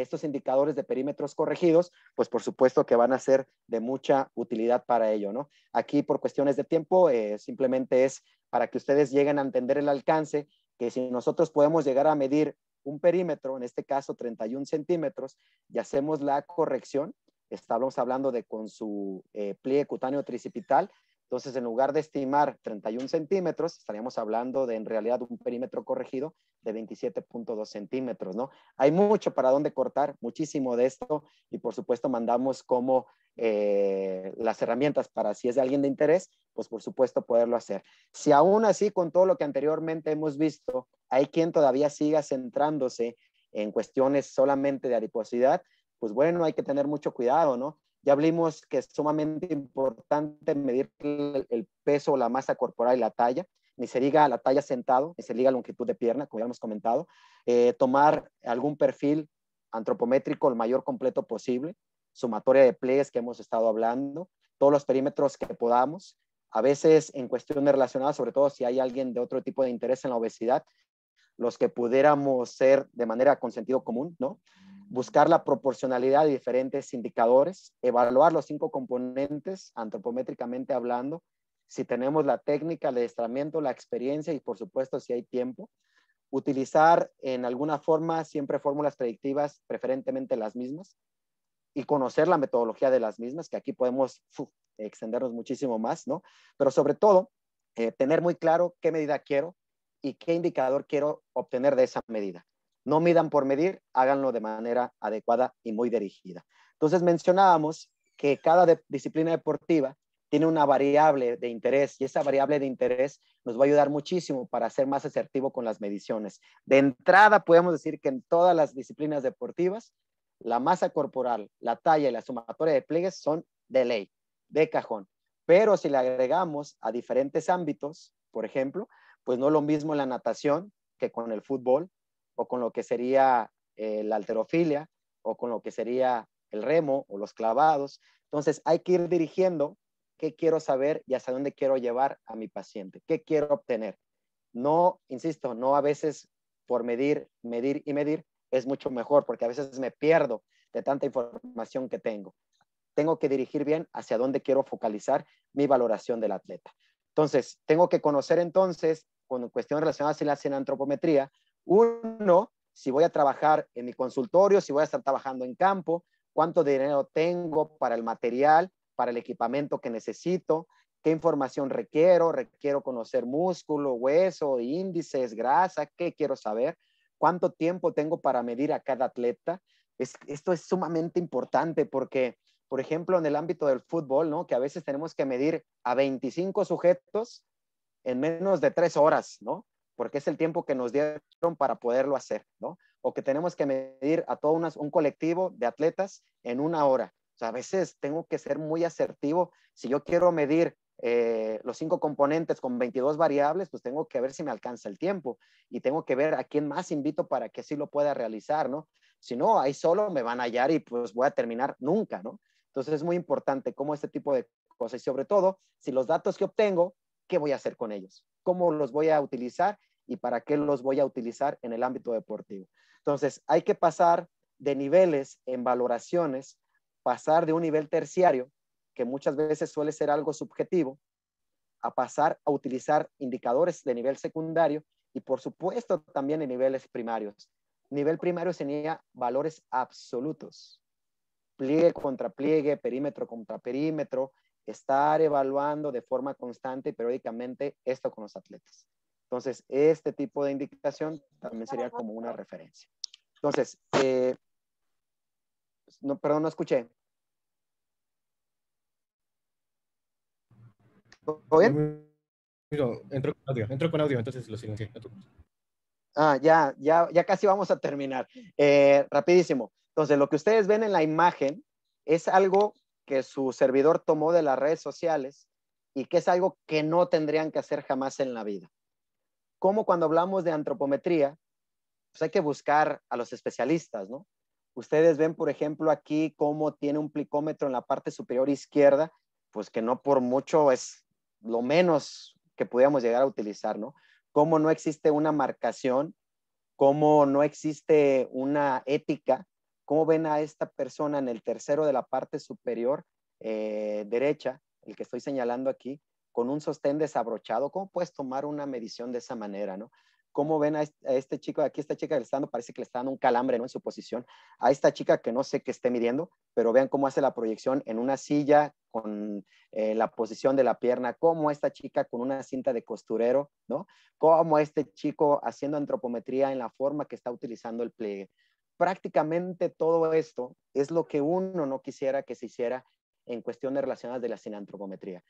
estos indicadores de perímetros corregidos, pues por supuesto que van a ser de mucha utilidad para ello, ¿no? Aquí por cuestiones de tiempo, eh, simplemente es para que ustedes lleguen a entender el alcance, que si nosotros podemos llegar a medir un perímetro, en este caso 31 centímetros, y hacemos la corrección, estamos hablando de con su eh, pliegue cutáneo tricipital, entonces, en lugar de estimar 31 centímetros, estaríamos hablando de en realidad un perímetro corregido de 27.2 centímetros, ¿no? Hay mucho para dónde cortar, muchísimo de esto, y por supuesto mandamos como eh, las herramientas para si es de alguien de interés, pues por supuesto poderlo hacer. Si aún así, con todo lo que anteriormente hemos visto, hay quien todavía siga centrándose en cuestiones solamente de adiposidad, pues bueno, hay que tener mucho cuidado, ¿no? Ya hablamos que es sumamente importante medir el, peso, la masa corporal y la talla. Ni se diga la talla sentado, ni se diga longitud de pierna, como ya hemos comentado. Eh, tomar algún perfil antropométrico el mayor completo posible. Sumatoria de pliegues que hemos estado hablando. Todos los perímetros que podamos. A veces en cuestiones relacionadas, sobre todo si hay alguien de otro tipo de interés en la obesidad, los que pudiéramos ser de manera con sentido común, ¿no? buscar la proporcionalidad de diferentes indicadores, evaluar los cinco componentes antropométricamente hablando, si tenemos la técnica, el adiestramiento, la experiencia y por supuesto si hay tiempo. Utilizar en alguna forma siempre fórmulas predictivas, preferentemente las mismas, y conocer la metodología de las mismas, que aquí podemos extendernos muchísimo más, ¿no? Pero sobre todo, eh, tener muy claro qué medida quiero y qué indicador quiero obtener de esa medida. No midan por medir, háganlo de manera adecuada y muy dirigida. Entonces mencionábamos que cada disciplina deportiva tiene una variable de interés y esa variable de interés nos va a ayudar muchísimo para ser más asertivo con las mediciones. De entrada, podemos decir que en todas las disciplinas deportivas, la masa corporal, la talla y la sumatoria de pliegues son de ley, de cajón. Pero si le agregamos a diferentes ámbitos, por ejemplo, pues no es lo mismo en la natación que con el fútbol, o con lo que sería eh, la alterofilia o con lo que sería el remo o los clavados. Entonces hay que ir dirigiendo qué quiero saber y hasta dónde quiero llevar a mi paciente, qué quiero obtener. No, insisto, no a veces por medir, medir y medir es mucho mejor porque a veces me pierdo de tanta información que tengo. Tengo que dirigir bien hacia dónde quiero focalizar mi valoración del atleta. Entonces, tengo que conocer entonces, con cuestión relacionada a la antropometría, uno, si voy a trabajar en mi consultorio, si voy a estar trabajando en campo, cuánto dinero tengo para el material, para el equipamiento que necesito, qué información requiero, requiero conocer músculo, hueso, índices, grasa, qué quiero saber, cuánto tiempo tengo para medir a cada atleta. esto es sumamente importante porque, por ejemplo, en el ámbito del fútbol, ¿no? Que a veces tenemos que medir a 25 sujetos en menos de tres horas, ¿no? porque es el tiempo que nos dieron para poderlo hacer, ¿no? O que tenemos que medir a todo un colectivo de atletas en una hora. O sea, a veces tengo que ser muy asertivo. Si yo quiero medir eh, los cinco componentes con 22 variables, pues tengo que ver si me alcanza el tiempo y tengo que ver a quién más invito para que sí lo pueda realizar, ¿no? Si no, ahí solo me van a hallar y pues voy a terminar nunca, ¿no? Entonces es muy importante cómo este tipo de cosas y sobre todo si los datos que obtengo, ¿qué voy a hacer con ellos? ¿Cómo los voy a utilizar y para qué los voy a utilizar en el ámbito deportivo. Entonces, hay que pasar de niveles en valoraciones, pasar de un nivel terciario, que muchas veces suele ser algo subjetivo, a pasar a utilizar indicadores de nivel secundario y por supuesto también en niveles primarios. Nivel primario sería valores absolutos, pliegue contra pliegue, perímetro contra perímetro, estar evaluando de forma constante y periódicamente esto con los atletas. Entonces, este tipo de indicación también sería como una referencia. Entonces, eh, no, perdón, no escuché. ¿Todo bien? No, entro con audio, entro con audio, entonces lo silencié. Ah, ya, ya, ya casi vamos a terminar. Eh, rapidísimo. Entonces, lo que ustedes ven en la imagen es algo que su servidor tomó de las redes sociales y que es algo que no tendrían que hacer jamás en la vida como cuando hablamos de antropometría, pues hay que buscar a los especialistas, ¿no? Ustedes ven, por ejemplo, aquí cómo tiene un plicómetro en la parte superior izquierda, pues que no por mucho es lo menos que pudiéramos llegar a utilizar, ¿no? Cómo no existe una marcación, cómo no existe una ética, cómo ven a esta persona en el tercero de la parte superior eh, derecha, el que estoy señalando aquí, con un sostén desabrochado, ¿cómo puedes tomar una medición de esa manera, no? ¿Cómo ven a este, chico? Aquí esta chica que le está dando, parece que le está dando un calambre, ¿no? En su posición. A esta chica que no sé qué esté midiendo, pero vean cómo hace la proyección en una silla con eh, la posición de la pierna, ¿Cómo esta chica con una cinta de costurero, ¿no? ¿Cómo este chico haciendo antropometría en la forma que está utilizando el pliegue. Prácticamente todo esto es lo que uno no quisiera que se hiciera en cuestiones relacionadas de la sinantropometría.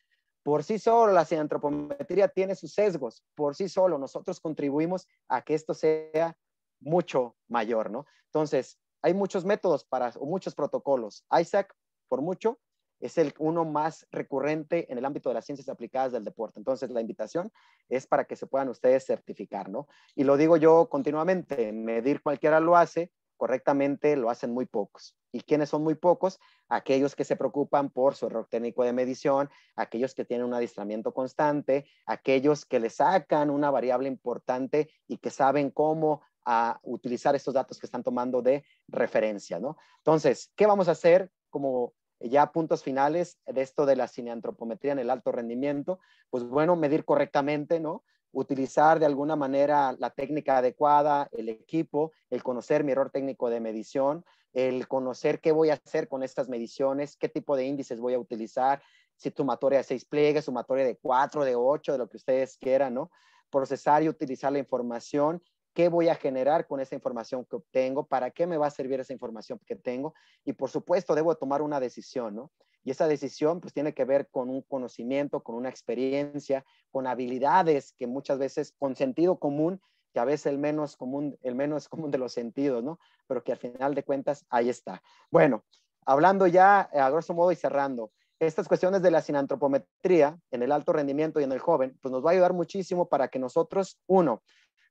Por sí solo la antropometría tiene sus sesgos, por sí solo nosotros contribuimos a que esto sea mucho mayor, ¿no? Entonces, hay muchos métodos para, o muchos protocolos. ISAC, por mucho, es el uno más recurrente en el ámbito de las ciencias aplicadas del deporte. Entonces, la invitación es para que se puedan ustedes certificar, ¿no? Y lo digo yo continuamente, medir cualquiera lo hace, correctamente lo hacen muy pocos. ¿Y quiénes son muy pocos? Aquellos que se preocupan por su error técnico de medición, aquellos que tienen un adiestramiento constante, aquellos que le sacan una variable importante y que saben cómo ah, utilizar estos datos que están tomando de referencia, ¿no? Entonces, ¿qué vamos a hacer como ya puntos finales de esto de la cineantropometría en el alto rendimiento? Pues bueno, medir correctamente, ¿no? utilizar de alguna manera la técnica adecuada, el equipo, el conocer mi error técnico de medición, el conocer qué voy a hacer con estas mediciones, qué tipo de índices voy a utilizar, si sumatoria de seis pliegues, sumatoria de cuatro, de ocho, de lo que ustedes quieran, ¿no? Procesar y utilizar la información, qué voy a generar con esa información que obtengo, para qué me va a servir esa información que tengo y por supuesto debo tomar una decisión, ¿no? Y esa decisión pues tiene que ver con un conocimiento, con una experiencia, con habilidades que muchas veces con sentido común, que a veces el menos común, el menos *laughs* común de los sentidos, ¿no? Pero que al final de cuentas ahí está. Bueno, hablando ya eh, a grosso modo y cerrando, estas cuestiones de la sinantropometría en el alto rendimiento y en el joven, pues nos va a ayudar muchísimo para que nosotros, uno,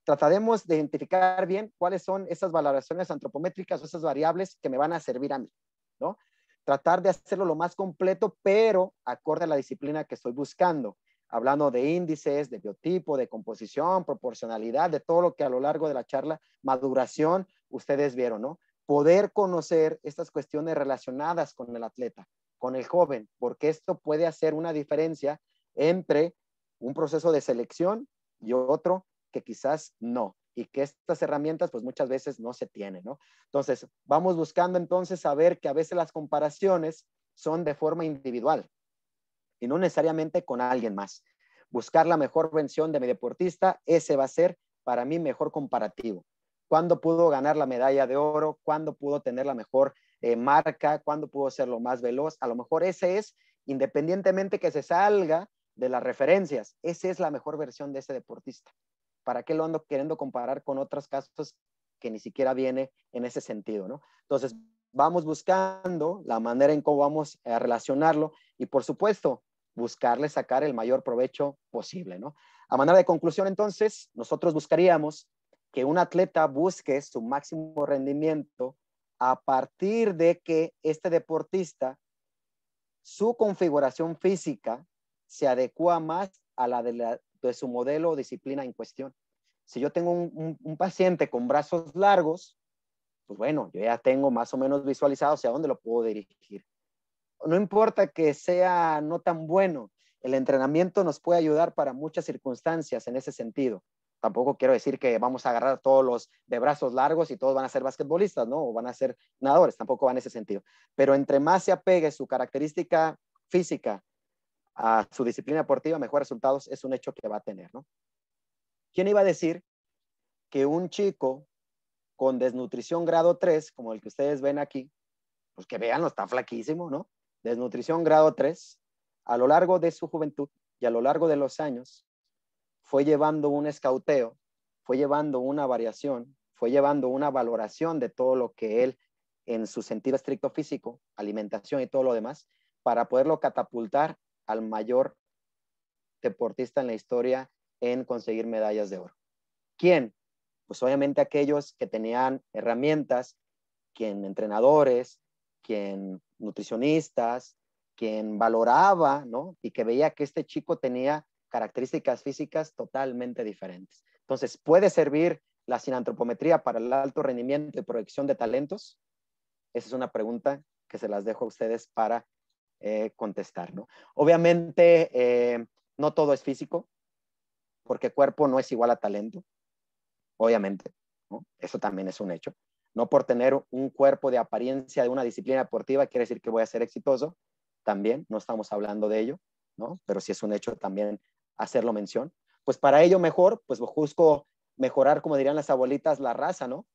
trataremos de identificar bien cuáles son esas valoraciones antropométricas o esas variables que me van a servir a mí, ¿no? tratar de hacerlo lo más completo, pero acorde a la disciplina que estoy buscando, hablando de índices, de biotipo, de composición, proporcionalidad, de todo lo que a lo largo de la charla, maduración, ustedes vieron, ¿no? Poder conocer estas cuestiones relacionadas con el atleta, con el joven, porque esto puede hacer una diferencia entre un proceso de selección y otro que quizás no y que estas herramientas pues muchas veces no se tienen, ¿no? Entonces, vamos buscando entonces saber que a veces las comparaciones son de forma individual y no necesariamente con alguien más. Buscar la mejor versión de mi deportista, ese va a ser para mí mejor comparativo. ¿Cuándo pudo ganar la medalla de oro? ¿Cuándo pudo tener la mejor eh, marca? ¿Cuándo pudo ser lo más veloz? A lo mejor ese es, independientemente que se salga de las referencias, esa es la mejor versión de ese deportista. ¿para qué lo ando queriendo comparar con otras casos que ni siquiera viene en ese sentido, ¿no? Entonces, vamos buscando la manera en cómo vamos a relacionarlo y, por supuesto, buscarle sacar el mayor provecho posible, ¿no? A manera de conclusión, entonces, nosotros buscaríamos que un atleta busque su máximo rendimiento a partir de que este deportista, su configuración física se adecua más a la de la, de su modelo o disciplina en cuestión. Si yo tengo un, paciente con brazos largos, pues bueno, yo ya tengo más o menos visualizado hacia dónde lo puedo dirigir. No importa que sea no tan bueno, el entrenamiento nos puede ayudar para muchas circunstancias en ese sentido. Tampoco quiero decir que vamos a agarrar todos los de brazos largos y todos van a ser basquetbolistas, ¿no? O van a ser nadadores, tampoco va en ese sentido. Pero entre más se apegue su característica física a su disciplina deportiva mejores resultados, es un hecho que va a tener, ¿no? ¿Quién iba a decir que un chico con desnutrición grado 3, como el que ustedes ven aquí, pues que vean, está flaquísimo, ¿no? Desnutrición grado 3, a lo largo de su juventud y a lo largo de los años, fue llevando un escauteo, fue llevando una variación, fue llevando una valoración de todo lo que él, en su sentido estricto físico, alimentación y todo lo demás, para poderlo catapultar al mayor deportista en la historia en conseguir medallas de oro. ¿Quién? Pues obviamente aquellos que tenían herramientas, quien entrenadores, quien nutricionistas, quien valoraba, ¿no? Y que veía que este chico tenía características físicas totalmente diferentes. Entonces, ¿puede servir la sinantropometría para el alto rendimiento y proyección de talentos? Esa es una pregunta que se las dejo a ustedes para eh, contestar, ¿no? Obviamente, eh, no todo es físico, porque cuerpo no es igual a talento, obviamente, ¿no? Eso también es un hecho. No por tener un cuerpo de apariencia de una disciplina deportiva quiere decir que voy a ser exitoso, también, no estamos hablando de ello, ¿no? Pero sí es un hecho también hacerlo mención. Pues para ello mejor, pues busco mejorar, como dirían las abuelitas, la raza, ¿no?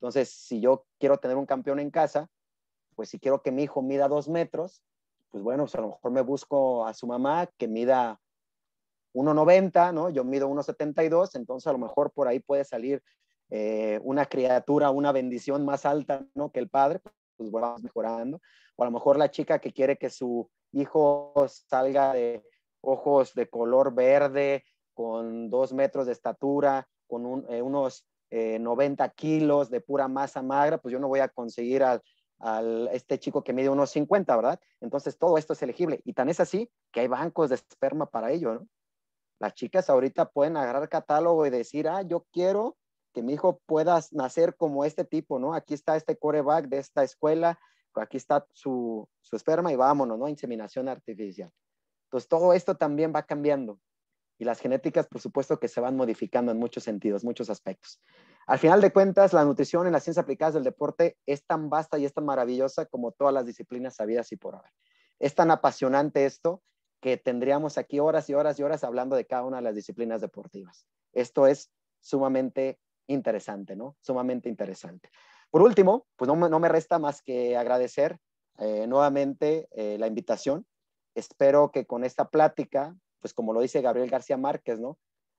Entonces, si yo quiero tener un campeón en casa, pues si quiero que mi hijo mida dos metros, pues bueno, pues, a lo mejor me busco a su mamá que mida 1,90, ¿no? Yo mido 1,72, entonces a lo mejor por ahí puede salir eh, una criatura, una bendición más alta, ¿no? Que el padre, pues vamos mejorando. O a lo mejor la chica que quiere que su hijo salga de ojos de color verde, con dos metros de estatura, con eh, unos 90 eh, kilos de pura masa magra, pues yo no voy a conseguir al al este chico que mide unos 50, ¿verdad? Entonces todo esto es elegible y tan es así que hay bancos de esperma para ello, ¿no? Las chicas ahorita pueden agarrar catálogo y decir, ah, yo quiero que mi hijo pueda nacer como este tipo, ¿no? Aquí está este coreback de esta escuela, aquí está su, su esperma y vámonos, ¿no? Inseminación artificial. Entonces todo esto también va cambiando y las genéticas, por supuesto, que se van modificando en muchos sentidos, muchos aspectos. Al final de cuentas, la nutrición en las ciencias aplicadas del deporte es tan vasta y es tan maravillosa como todas las disciplinas sabidas y por haber. Es tan apasionante esto que tendríamos aquí horas y horas y horas hablando de cada una de las disciplinas deportivas. Esto es sumamente interesante, ¿no? Sumamente interesante. Por último, pues no, me resta más que agradecer eh, nuevamente eh, la invitación. Espero que con esta plática, pues como lo dice Gabriel García Márquez, ¿no?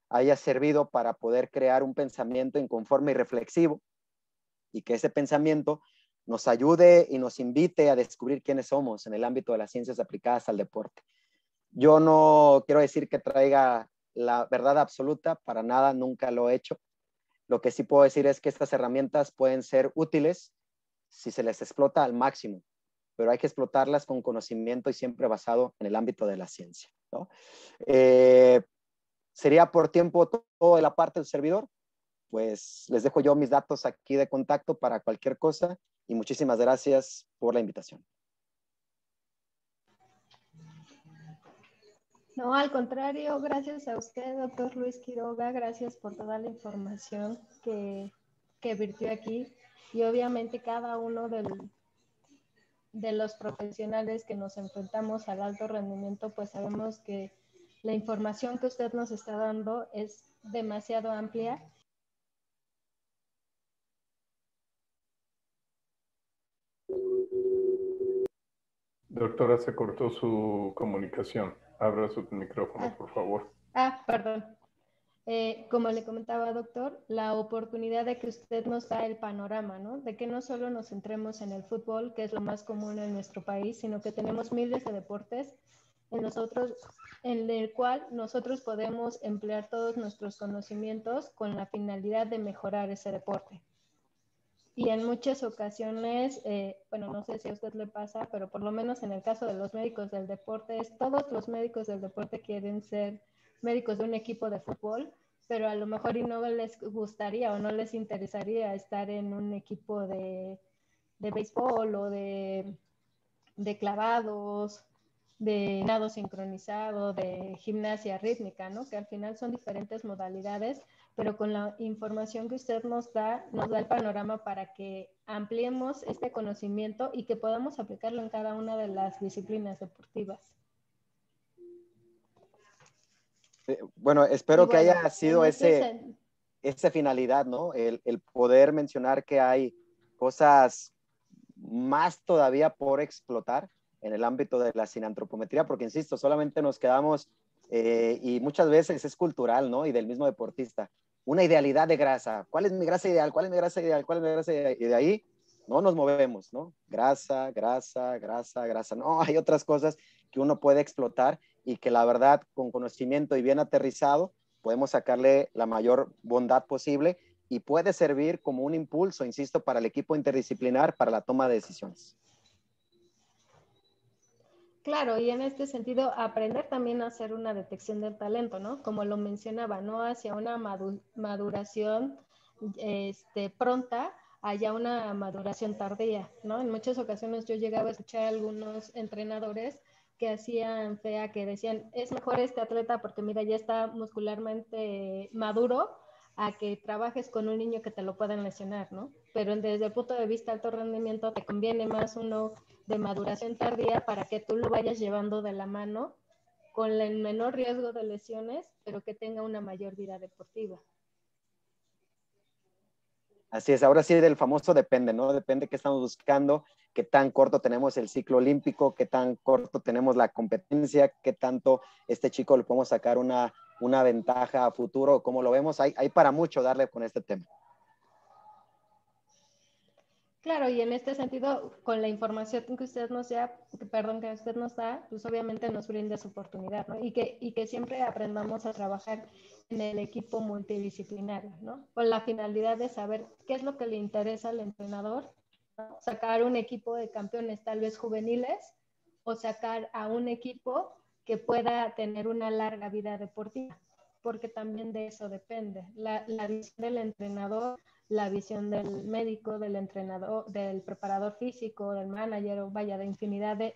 haya servido para poder crear un pensamiento inconforme y reflexivo y que ese pensamiento nos ayude y nos invite a descubrir quiénes somos en el ámbito de las ciencias aplicadas al deporte. Yo no quiero decir que traiga la verdad absoluta, para nada, nunca lo he hecho. Lo que sí puedo decir es que estas herramientas pueden ser útiles si se les explota al máximo, pero hay que explotarlas con conocimiento y siempre basado en el ámbito de la ciencia. ¿no? Eh, sería por tiempo todo de la parte del servidor. Pues les dejo yo mis datos aquí de contacto para cualquier cosa y muchísimas gracias por la invitación. No, al contrario, gracias a usted, doctor Luis Quiroga, gracias por toda la información que, que virtió aquí y obviamente cada uno de de los profesionales que nos enfrentamos al alto rendimiento, pues sabemos que la información que usted nos está dando es demasiado amplia Doctora, se cortó su comunicación. Abra su micrófono, ah. por favor. Ah, perdón. Eh, como le comentaba, doctor, la oportunidad de que usted nos da el panorama, ¿no? De que no solo nos centremos en el fútbol, que es lo más común en nuestro país, sino que tenemos miles de deportes en el cual nosotros podemos emplear todos nuestros conocimientos con la finalidad de mejorar ese deporte. Y en muchas ocasiones, eh, bueno, no sé si a usted le pasa, pero por lo menos en el caso de los médicos del deporte, todos los médicos del deporte quieren ser médicos de un equipo de fútbol, pero a lo mejor y no les gustaría o no les interesaría estar en un equipo de, de béisbol o de, de clavados de nado sincronizado, de gimnasia rítmica, ¿no? Que al final son diferentes modalidades, pero con la información que usted nos da, nos da el panorama para que ampliemos este conocimiento y que podamos aplicarlo en cada una de las disciplinas deportivas. Eh, bueno, espero que haya sido ese, esa finalidad, ¿no? el poder mencionar que hay cosas más todavía por explotar en el ámbito de la sinantropometría, porque insisto, solamente nos quedamos, eh, y muchas veces es cultural, ¿no? Y del mismo deportista, una idealidad de grasa. ¿Cuál es mi grasa ideal? ¿Cuál es mi grasa ideal? ¿Cuál es mi grasa ideal? Y de ahí no nos movemos, ¿no? Grasa, grasa, grasa, grasa. No, hay otras cosas que uno puede explotar y que la verdad, con conocimiento y bien aterrizado, podemos sacarle la mayor bondad posible y puede servir como un impulso, insisto, para el equipo interdisciplinar para la toma de decisiones. Claro, y en este sentido, aprender también a hacer una detección del talento, ¿no? Como lo mencionaba, no hacia una maduración este, pronta, allá una maduración tardía, ¿no? En muchas ocasiones yo llegaba a escuchar a algunos entrenadores que hacían fea, que decían, es mejor este atleta porque mira, ya está muscularmente maduro a que trabajes con un niño que te lo puedan lesionar, ¿no? Pero desde el punto de vista alto rendimiento te conviene más uno de maduración tardía para que tú lo vayas llevando de la mano con el menor riesgo de lesiones, pero que tenga una mayor vida deportiva. Así es, ahora sí del famoso depende, ¿no? Depende qué estamos buscando, qué tan corto tenemos el ciclo olímpico, qué tan corto tenemos la competencia, qué tanto este chico le podemos sacar una, una ventaja a futuro, como lo vemos, hay, hay para mucho darle con este tema. Claro, y en este sentido, con la información que usted nos da, perdón, que usted nos da, pues obviamente nos brinda su oportunidad, ¿no? Y que, y que siempre aprendamos a trabajar en el equipo multidisciplinario, ¿no? Con la finalidad de saber qué es lo que le interesa al entrenador, sacar un equipo de campeones tal vez juveniles o sacar a un equipo que pueda tener una larga vida deportiva, porque también de eso depende. La, visión del entrenador, la visión del médico, del entrenador, del preparador físico, del manager, vaya, de infinidad de,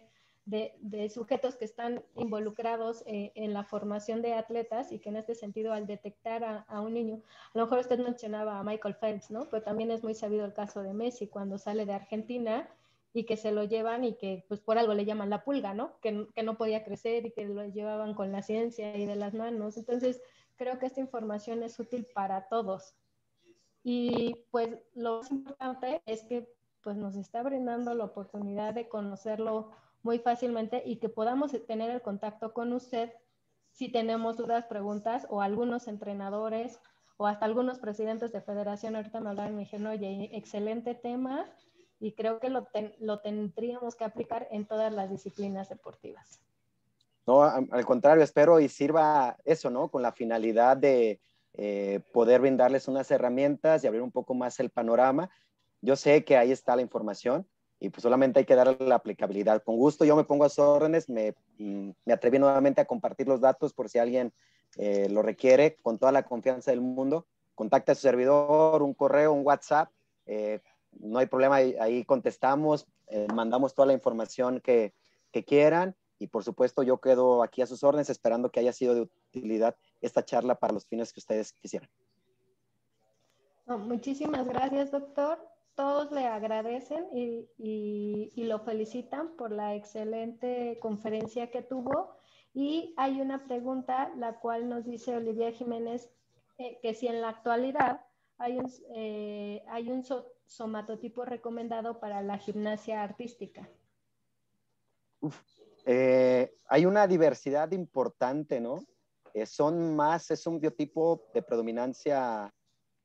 de, sujetos que están involucrados eh, en la formación de atletas y que en este sentido al detectar a, un niño, a lo mejor usted mencionaba a Michael Phelps, ¿no? Pero también es muy sabido el caso de Messi cuando sale de Argentina y que se lo llevan y que pues por algo le llaman la pulga, ¿no? Que, no podía crecer y que lo llevaban con la ciencia y de las manos. Entonces, creo que esta información es útil para todos. Y pues lo importante es que pues nos está brindando la oportunidad de conocerlo muy fácilmente y que podamos tener el contacto con usted si tenemos dudas, preguntas o algunos entrenadores o hasta algunos presidentes de federación ahorita me hablaron y me dijeron, oye, excelente tema y creo que lo, lo tendríamos que aplicar en todas las disciplinas deportivas. No, al contrario, espero y sirva eso, ¿no? Con la finalidad de eh, poder brindarles unas herramientas y abrir un poco más el panorama. Yo sé que ahí está la información, y pues solamente hay que darle la aplicabilidad. Con gusto yo me pongo a sus órdenes, me, mm, me atreví nuevamente a compartir los datos por si alguien eh, lo requiere, con toda la confianza del mundo. Contacta a su servidor, un correo, un WhatsApp, eh, no hay problema, ahí, contestamos, eh, mandamos toda la información que quieran y por supuesto yo quedo aquí a sus órdenes esperando que haya sido de utilidad esta charla para los fines que ustedes quisieran. Muchísimas gracias, doctor todos le agradecen y, lo felicitan por la excelente conferencia que tuvo. Y hay una pregunta, la cual nos dice Olivia Jiménez, eh, que si en la actualidad hay un, eh, somatotipo recomendado para la gimnasia artística. Eh, hay una diversidad importante, ¿no? son más, es un biotipo de predominancia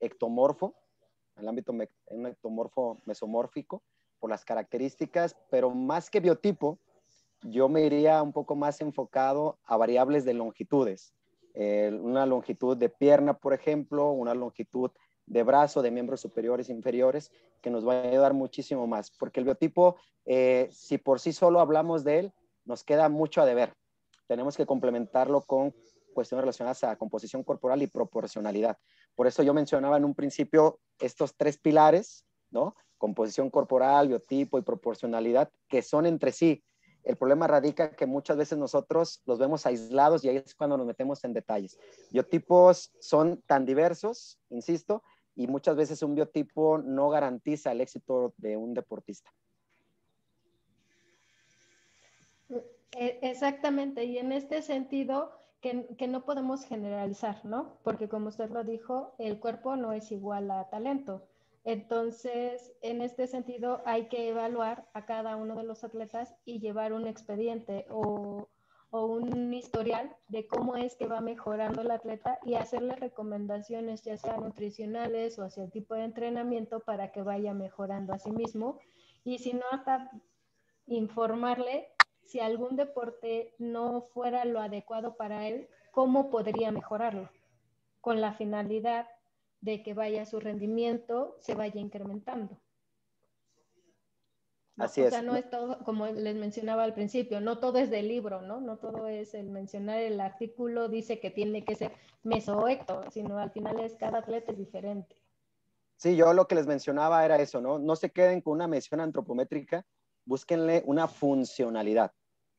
ectomorfo, el ámbito me, mesomórfico por las características, pero más que biotipo, yo me iría un poco más enfocado a variables de longitudes. una longitud de pierna, por ejemplo, una longitud de brazo, de miembros superiores, e inferiores, que nos va a ayudar muchísimo más, porque el biotipo, eh, si por sí solo hablamos de él, nos queda mucho a deber. Tenemos que complementarlo con cuestiones relacionadas a composición corporal y proporcionalidad. Por eso yo mencionaba en un principio estos tres pilares, ¿no? Composición corporal, biotipo y proporcionalidad, que son entre sí. El problema radica que muchas veces nosotros los vemos aislados y ahí es cuando nos metemos en detalles. Biotipos son tan diversos, insisto, y muchas veces un biotipo no garantiza el éxito de un deportista. E, exactamente, y en este sentido, que, no podemos generalizar, ¿no? Porque como usted lo dijo, el cuerpo no es igual a talento. Entonces, en este sentido, hay que evaluar a cada uno de los atletas y llevar un expediente o, o un historial de cómo es que va mejorando el atleta y hacerle recomendaciones, ya sea nutricionales o hacia el tipo de entrenamiento, para que vaya mejorando a sí mismo. Y si no, hasta informarle si algún deporte no fuera lo adecuado para él, cómo podría mejorarlo, con la finalidad de que vaya su rendimiento, se vaya incrementando. Así es. O sea, no es todo, como les mencionaba al principio, no todo es del libro, ¿no? No todo es el mencionar el artículo, dice que tiene que ser mesoecto, sino al final es cada atleta es diferente. Sí, yo lo que les mencionaba era eso, ¿no? No se queden con una mención antropométrica, búsquenle una funcionalidad.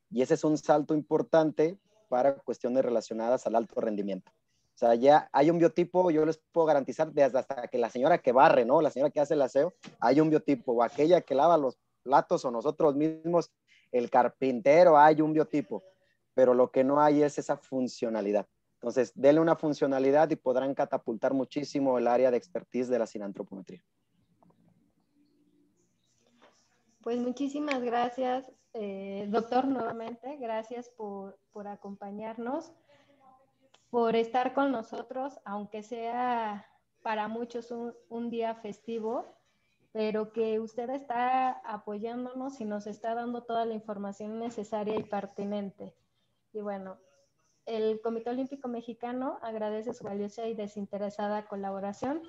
Y ese es un salto importante para cuestiones relacionadas al alto rendimiento. O sea, ya hay un biotipo, yo les puedo garantizar desde hasta que la señora que barre, ¿no? La señora que hace el aseo, hay un biotipo, o aquella que lava los platos o nosotros mismos, el carpintero, hay un biotipo, pero lo que no hay es esa funcionalidad. Entonces, denle una funcionalidad y podrán catapultar muchísimo el área de expertise de la sinantropometría. Pues muchísimas gracias, eh, doctor, nuevamente. Gracias por, acompañarnos, por estar con nosotros, aunque sea para muchos un, un día festivo, pero que usted está apoyándonos y nos está dando toda la información necesaria y pertinente. Y bueno, el Comité Olímpico Mexicano agradece su valiosa y desinteresada colaboración.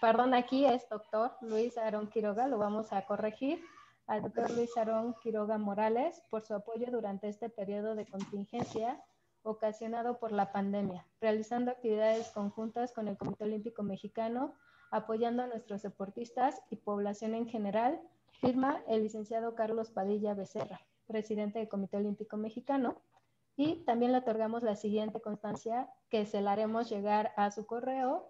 Perdón, aquí es doctor Luis aaron Quiroga, lo vamos a corregir al doctor Luis Arón Quiroga Morales por su apoyo durante este periodo de contingencia ocasionado por la pandemia, realizando actividades conjuntas con el Comité Olímpico Mexicano, apoyando a nuestros deportistas y población en general, firma el licenciado Carlos Padilla Becerra, presidente del Comité Olímpico Mexicano, y también le otorgamos la siguiente constancia que se la haremos llegar a su correo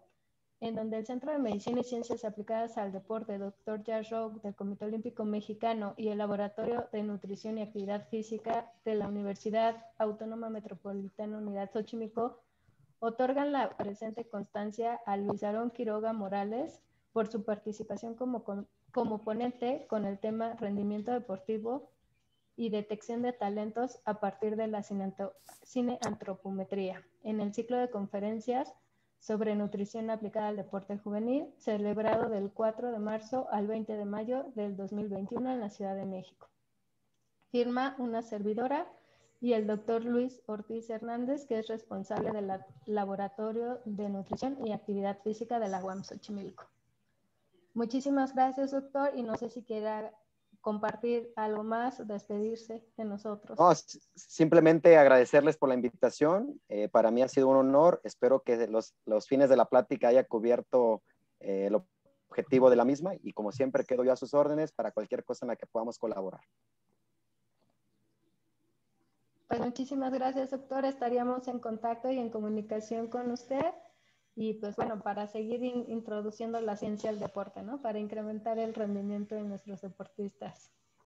en donde el Centro de Medicina y Ciencias Aplicadas al Deporte, Dr. Jazz del Comité Olímpico Mexicano y el Laboratorio de Nutrición y Actividad Física de la Universidad Autónoma Metropolitana Unidad Xochimilco otorgan la presente constancia a Luis Aarón Quiroga Morales por su participación como, como ponente con el tema rendimiento deportivo y detección de talentos a partir de la cineantropometría en el ciclo de conferencias sobre nutrición aplicada al deporte juvenil, celebrado del 4 de marzo al 20 de mayo del 2021 en la Ciudad de México. Firma una servidora y el doctor Luis Ortiz Hernández, que es responsable del Laboratorio de Nutrición y Actividad Física de la UAM Xochimilco. Muchísimas gracias, doctor, y no sé si queda compartir algo más, despedirse de nosotros. No, simplemente agradecerles por la invitación. Eh, para mí ha sido un honor. Espero que los, los fines de la plática haya cubierto eh, el objetivo de la misma y como siempre quedo yo a sus órdenes para cualquier cosa en la que podamos colaborar. Pues muchísimas gracias, doctor. Estaríamos en contacto y en comunicación con usted y pues bueno, para seguir introduciendo la ciencia al deporte, ¿no? Para incrementar el rendimiento de nuestros deportistas.